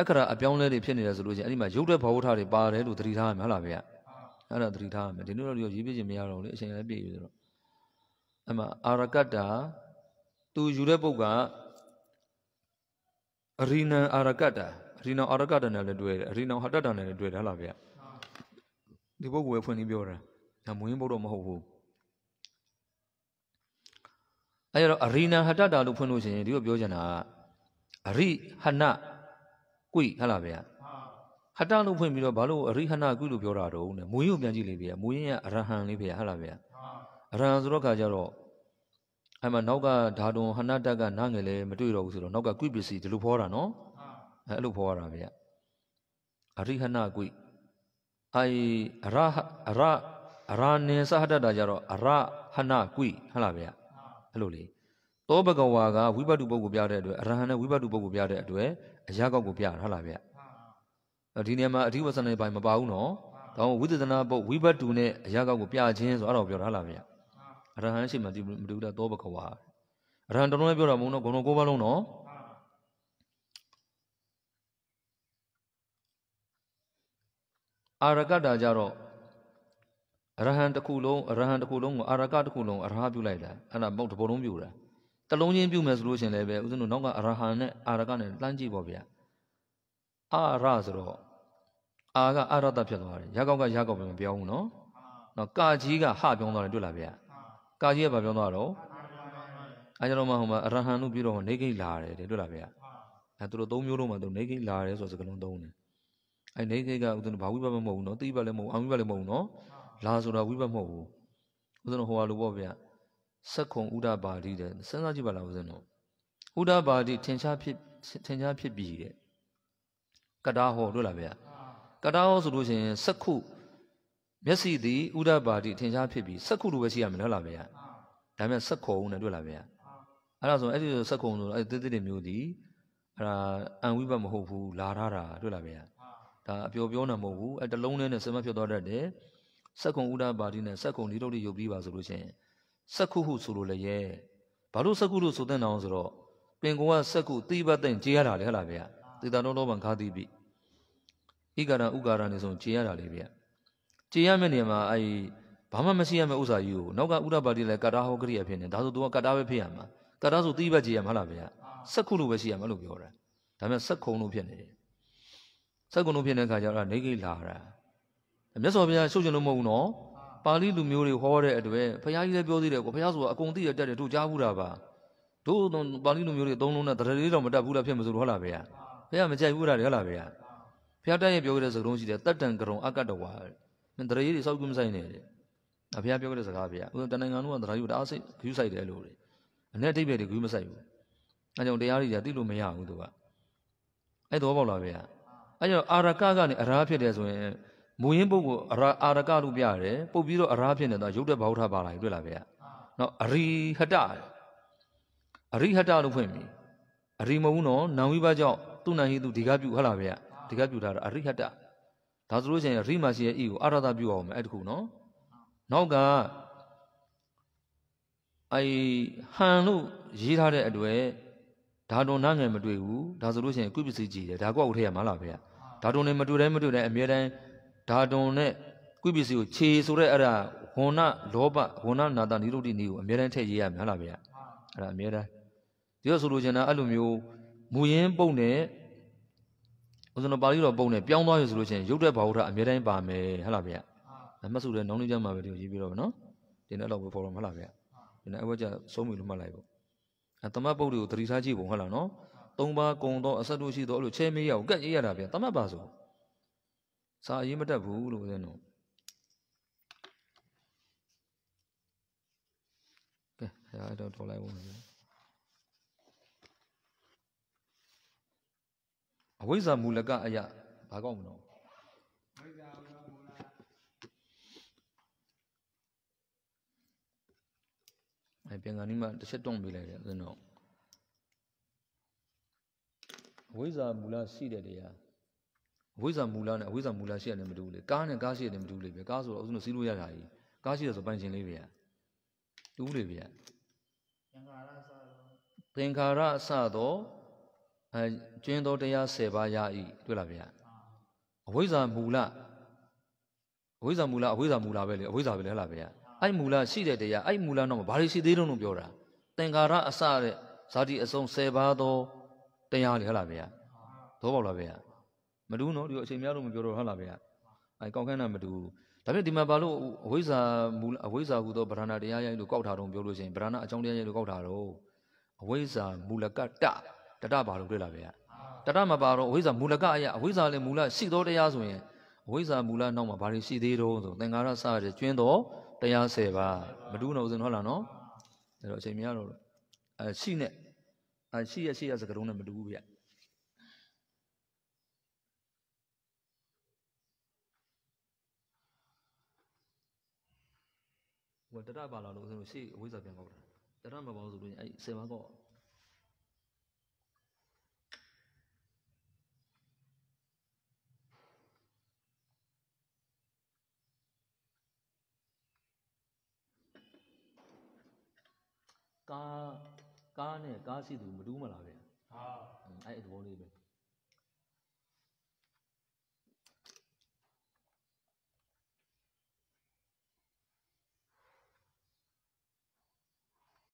အခရာအပြောင်းလဲတွေဖြစ်နေတယ်ဆိုလို့ချင်းအဲ့ဒီမှာရုပ်တဲ့ဘာဝထတွေပါတယ်လို့သတိထားရမှာလားဗျာအဲ့ဒါသတိထားရမယ်ဒီလိုတော့ရေးပြခြင်းမရတော့လေအချိန်လည်းပြည့်ပြီဆိုတော့အမှအာရကတ္တာသူယူတဲ့ပုတ်ကအရိနံအာရကတ္တာအရိနံအာရကတ္တာနဲ့လည်းတွေ့တယ်အရိနံဟတ္တတာနဲ့လည်းတွေ့တယ်ဟုတ်လားဗျာဒီပုဂ္ဂိုလ်ပဲဖွင့်ပြီးပြောတာဒါမွင်းဘုတ်တော့မဟုတ်ဘူးအဲကြတော့အရိနာဟတတာလို့ဖွင့်လို့ရှိရင်ဒီလိုပြောချင်တာကအရိဟနကွိဟုတ်လားဗျာဟတလို့ဖွင့်ပြီးတော့ဘာလို့အရိဟနကွိလို့ပြောတာတုံးနဲ့မူရင်ကိုပြန်ကြည့်လေးဗျာမူရင်ကအရဟံလေးဗျာဟုတ်လားဗျာအရဟံဆိုတော့ခါကြတော့အဲ့မှာနောက်ကဓာတုံဟနတက်ကနားငယ်လဲမတွေ့တော့ဘူးဆိုတော့နောက်ကကွိပစ္စည်းဒီလိုဖောတာနော်အဲ့လိုဖောရတာဗျာအရိဟနကွိအိုင်အရဟအရအရာနေသဟတတာကြတော့အရဟနကွိဟုတ်လားဗျာအဲ့လိုလေသောဘဂဝါကဝိပတ္တုပုဂ္ဂိုလ်ပြတဲ့အတွက်အရဟံနဲ့ဝိပတ္တုပုဂ္ဂိုလ်ပြတဲ့အတွက်အရာကောက်ကိုပြဟုတ်လားဗျဒီနေရာမှာအဓိဝဆန္ဒပိုင်းမပါဘူးနော်ဒါမှဝိသဒနာပုတ်ဝိပတ္တုနဲ့အရာကောက်ကိုပြခြင်းဆိုအဲ့ဒါကိုပြောတာဟုတ်လားဗျအရဟံရှိမှဒီမတူတာသောဘဂဝါအရဟံတော်တော်ပြောတာမဟုတ်နော်ဂုဏ်တော်၉ပါးလုံးနော်အာရကတာကြတော့အရဟံတစ်ခုလုံးအရဟံတစ်ခုလုံးကိုအာရကတစ်ခုလုံးအရဟပြုလိုက်တာအဲ့ဒါပုံတစ်ပုံလုံးပြုတာတလုံးချင်းပြုမယ်ဆိုလို့ရှင်လည်းပဲဦးဇင်းတို့နောက်ကအရဟံနဲ့အာရကနဲ့လှမ်းကြည့်ပေါ့ဗျာအာရဆိုတော့အာကအာရတဖြစ်သွားတယ်ရကောက်ကရကောက်ပဲမပြောဘူးနော်နော်ကာကြီးကဟပြောင်းသွားတယ်တွေ့လားဗျာကာကြီးကဘာပြောင်းသွားတော့အဲကျွန်တော်မှဟိုမှာအရဟံလို့ပြောတော့နေဂိတ်လာတယ်တွေ့လားဗျာအဲသူတို့သုံးမျိုးလုံးမှာသူနေဂိတ်လာတယ်ဆိုတော့စကလုံးသုံးတယ်အဲနေဂိတ်ကဦးဇင်းတို့ဘာဝိပ္ပမမဟုတ်ဘူးနော်တိပ္ပလည်းမဟုတ်အောင်ဝိပ္ပလည်းမဟုတ်ဘူးနော်လာဆိုတာဝိပတ်မဟုတ်ဘူးဦးဇင်းတို့ဟိုဟာလိုပေါ့ဗျာစက်ခုံဥဒ္ဒပါတိတဲ့စဉ်းစားကြည့်ပါလားဦးဇင်းတို့ဥဒ္ဒပါတိထင်ရှားဖြစ်ထင်ရှားဖြစ်ပြီတဲ့ကတာဟောတို့လားဗျာကတာဟောဆိုလို့ရှိရင်စက်ခုမျက်စိသည်ဥဒ္ဒပါတိထင်ရှားဖြစ်ပြီစက်ခုလိုပဲရှိရမယ်နော်လားဗျာဒါမှစက်ခုံနဲ့တွေ့လားဗျာအဲ့ဒါဆိုအဲ့ဒီစက်ခုံဆိုအဲ့တိတိတွေမျိုးဒီအဲ့ဒါအံဝိပတ်မဟုတ်ဘူးလာထားတာတွေ့လားဗျာဒါအပျော်ပြောနေမဟုတ်ဘူးအဲ့တလုံးနဲ့စမဖြတ်သွားတတ်တယ်စက်ကုံဥဒပါတိနဲ့စက်ကုံဒီတော့လေးယုတ်ပြီးပါဆိုလို့ရှိရင်စက်ခုဟုဆိုလို့လည်းရဲ့ဘာလို့စက်ခုလို့ဆိုတဲ့အောင်ဆိုတော့ပင်ကောကစက်ခုတိပတ်တဲ့ကြေးရတာလေဟုတ်လားဗျာတေတာတော်တော်ဗန်ခါတိပိဣကာရဥကာရနေဆုံးကြေးရတာလေဗျာကြေးရမယ့်နေရာမှာအဲဒီဘာမှမရှိရမယ့်ဥစ္စာကြီးကိုနောက်ကဥဒပါတိလည်းကတာဟောကရိယာဖြစ်နေဒါဆိုသူကကတာပဲဖြစ်ရမှာကတာဆိုတိပတ်ကြေးရမှာလားဗျာစက်ခုလို့ပဲရှိရမှာလို့ပြောတာဒါမှစက်ခုံလို့ဖြစ်နေတယ်စက်ခုံလို့ဖြစ်တဲ့အခါကျတော့နေကိလာတာမြတ်စွာဘုရားရှုပ်ရှင်လို့မဟုတ်ဘူးနော်ပါဠိလူမျိုးတွေဟောတဲ့အတွက်ဘုရားကြီးလည်းပြောသေးတယ်ကွာဘုရားဆိုတာအကုန်သိရတတ်တယ်တို့ကြားဘူးတာပါတို့ပါဠိလူမျိုးတွေအသုံးလုံးနဲ့တရလေးတော့မတတ်ဘူးလားဖြစ်မစိုးဟုတ်လားဗျာဘုရားမကြိုက်ဘူးလားဟုတ်လားဗျာဘုရားတတ်ရင်ပြောခဲ့တဲ့စကားလုံးရှိတယ်တတ်တံကရုံအကတဝါမင်းတရလေးတွေစောက်ကူးမဆိုင်နဲ့တဲ့အဘုရားပြောခဲ့တဲ့စကားဗျာဥဒ္ဒတဏ္ဍာန်ကတော့တရလေးကိုတအားစိတ်ဂယူးဆိုင်တယ်လို့လေအနဲ့အတိတ်ပဲတွေဂယူးမဆိုင်ဘူးအဲကြောင့်တရားတွေကသိလို့မရဘူးသူကအဲ့တော့ပေါ့လားဗျာအဲကြောင့်အာရကကနေအရာဖြစ်တယ်ဆိုရင်မူရင်းပုတ်ကိုအရာအာရကလို့ပြရတယ်ပုတ်ပြီးတော့အရာဖြစ်နေတာရုပ်တဲ့ဘာဝထပါလာပြီတွေ့လားဗျာနော်အရိဟတအရိဟတလို့ဖွင့်ပြီအရိမဟုတ်နော်နံဝိပါကြောင့်သူ့နံဟိတုဒီကပြုဟုတ်လားဗျာဒီကပြုထားတာအရိဟတဒါဆိုလို့ရှိရင်ရိမရှိရဲ့ဤကိုအာရတာပြုအောင်မယ်အဲ့တခုနော်နောက်ကအဲဟန်လို့ရေးထားတဲ့အတွက်ဓာတုံနာငယ်မတွေ့ဘူးဒါဆိုလို့ရှိရင်ကုပ္ပစီကြည်တယ်ဒါကောက်ထည့်ရမှာလားဗျာဓာတုံနဲ့မတွေ့တိုင်းမတွေ့တိုင်းအမြဲတမ်းဓာတုံနဲ့ကုပစ္စည်းကိုခြေဆိုတဲ့အဲ့ဒါဝဏလောဘဝဏနာတာနိရုဒ္ဓိနည်းကိုအမြဲတမ်းထည့်ရေးရမှာလားဗျာအဲ့ဒါအမြဲတမ်းဒီလိုဆိုလိုချင်တာအဲ့လိုမျိုးမူရင်းပုံနဲ့ဥစ္စနပါဠိတော်ပုံနဲ့ပြောင်းသွားရဆိုလို့ချင်းရုပ်တဲ့ဘာဝထအမြဲတမ်းပါမယ်ဟဟလားဗျာအမှတ်စုတဲ့နောင်လေးကြမှာပဲဒီကိုရေးပြတော့မယ်နော်ဒီနေ့တော့ပဲပေါ်တော့မဟလားဗျာဒီနေ့အဝတ်ကျဆုံးပြီလို့မှတ်လိုက်ပေါ့အတမတ်ပုတ်တွေကိုသတိထားကြည့်ပုံဟဟလားနော်သုံးပါးကုံတော့အဆက်တို့ရှိတော့အဲ့လိုချဲမေးရအောင်ကတ်ရေးရတာဗျာတမတ်ပါဆိုစာအရေးမတက်ဘူးလို့ဦးဇင်းတို့ကဲဆရာတော့တော်လိုက်ပါဦးအဝိဇ္ဇာမူလကအရာဘာကောက်မလို့အဲပြန်ကန်ဒီမှာတစ်ချက်တွန့်ပေးလိုက်တယ်ဦးဇင်းတို့အဝိဇ္ဇာမူလရှိတဲ့တရားအဝိဇ္ဇာမူလနဲ့အဝိဇ္ဇာမူလရှိရတယ်မတူဘူးလေကားနဲ့ကားရှိရတယ်မတူဘူးလေပဲကားဆိုတော့ဥစဉ်စီးလို့ရတာကြီးကားရှိရဆိုပိုင်ရှင်လေးပဲတူးလေးပဲသင်္ခါရအစသောအကျင်းသောတရား၁၀ပါးရဤတွေ့လားဗျာအဝိဇ္ဇာမူလအဝိဇ္ဇာမူလအဝိဇ္ဇာမူလပဲလေအဝိဇ္ဇာပဲလေဟလားဗျာအဲ့မူလရှိတဲ့တရားအဲ့မူလတော့ဘာလို့ရှိသေးတော့လို့ပြောတာသင်္ခါရအစတဲ့ဇာတိအစုံ၁၀ပါးသောတရားလေဟလားဗျာသောပါလားဗျာမတူနော်ဒီအချိန်များလို့မပြောတော့ဟုတ်လားဗျာအဲကောက်ခန်းတာမတူဒါဖြင့်ဒီမှာဘာလို့အဝိဇ္ဇာမူအဝိဇ္ဇာဟူသောဗရဏတရားရိုက်လို့ကောက်ထားတော့ပြောလို့ရှိရင်ဗရဏအကြောင်းတရားရိုက်လို့ကောက်ထားတော့အဝိဇ္ဇာမူလကတတတဘာလို့တွေ့လာဗျာတတမပါတော့အဝိဇ္ဇာမူလကအရာအဝိဇ္ဇာလည်းမူလရှိသောတရားဆိုရင်အဝိဇ္ဇာမူလနောက်မှာဘာတွေရှိသေးတော့ဆိုသင်္ခါရစရကျွင်းတော့တရား၁၀ပါမတူတော့ဦးဇင်းဟုတ်လားနော်အဲ့တော့အချိန်များတော့အဲရှိနဲ့အဲရှိရရှိရစကားလုံးနဲ့မတူဘူးဗျာဟိုတရပါလာလို့ဆိုလို့ရှေ့အဝိဇ္ဇာပြန်ကောက်တာတရမပါဘူးဆိုလို့အဲ့ဆယ်ပါးကောက်ကားကားနဲ့ကားရှိသူမတူးမလားဗျာဟာအဲ့ဒီသဘောလေးပဲ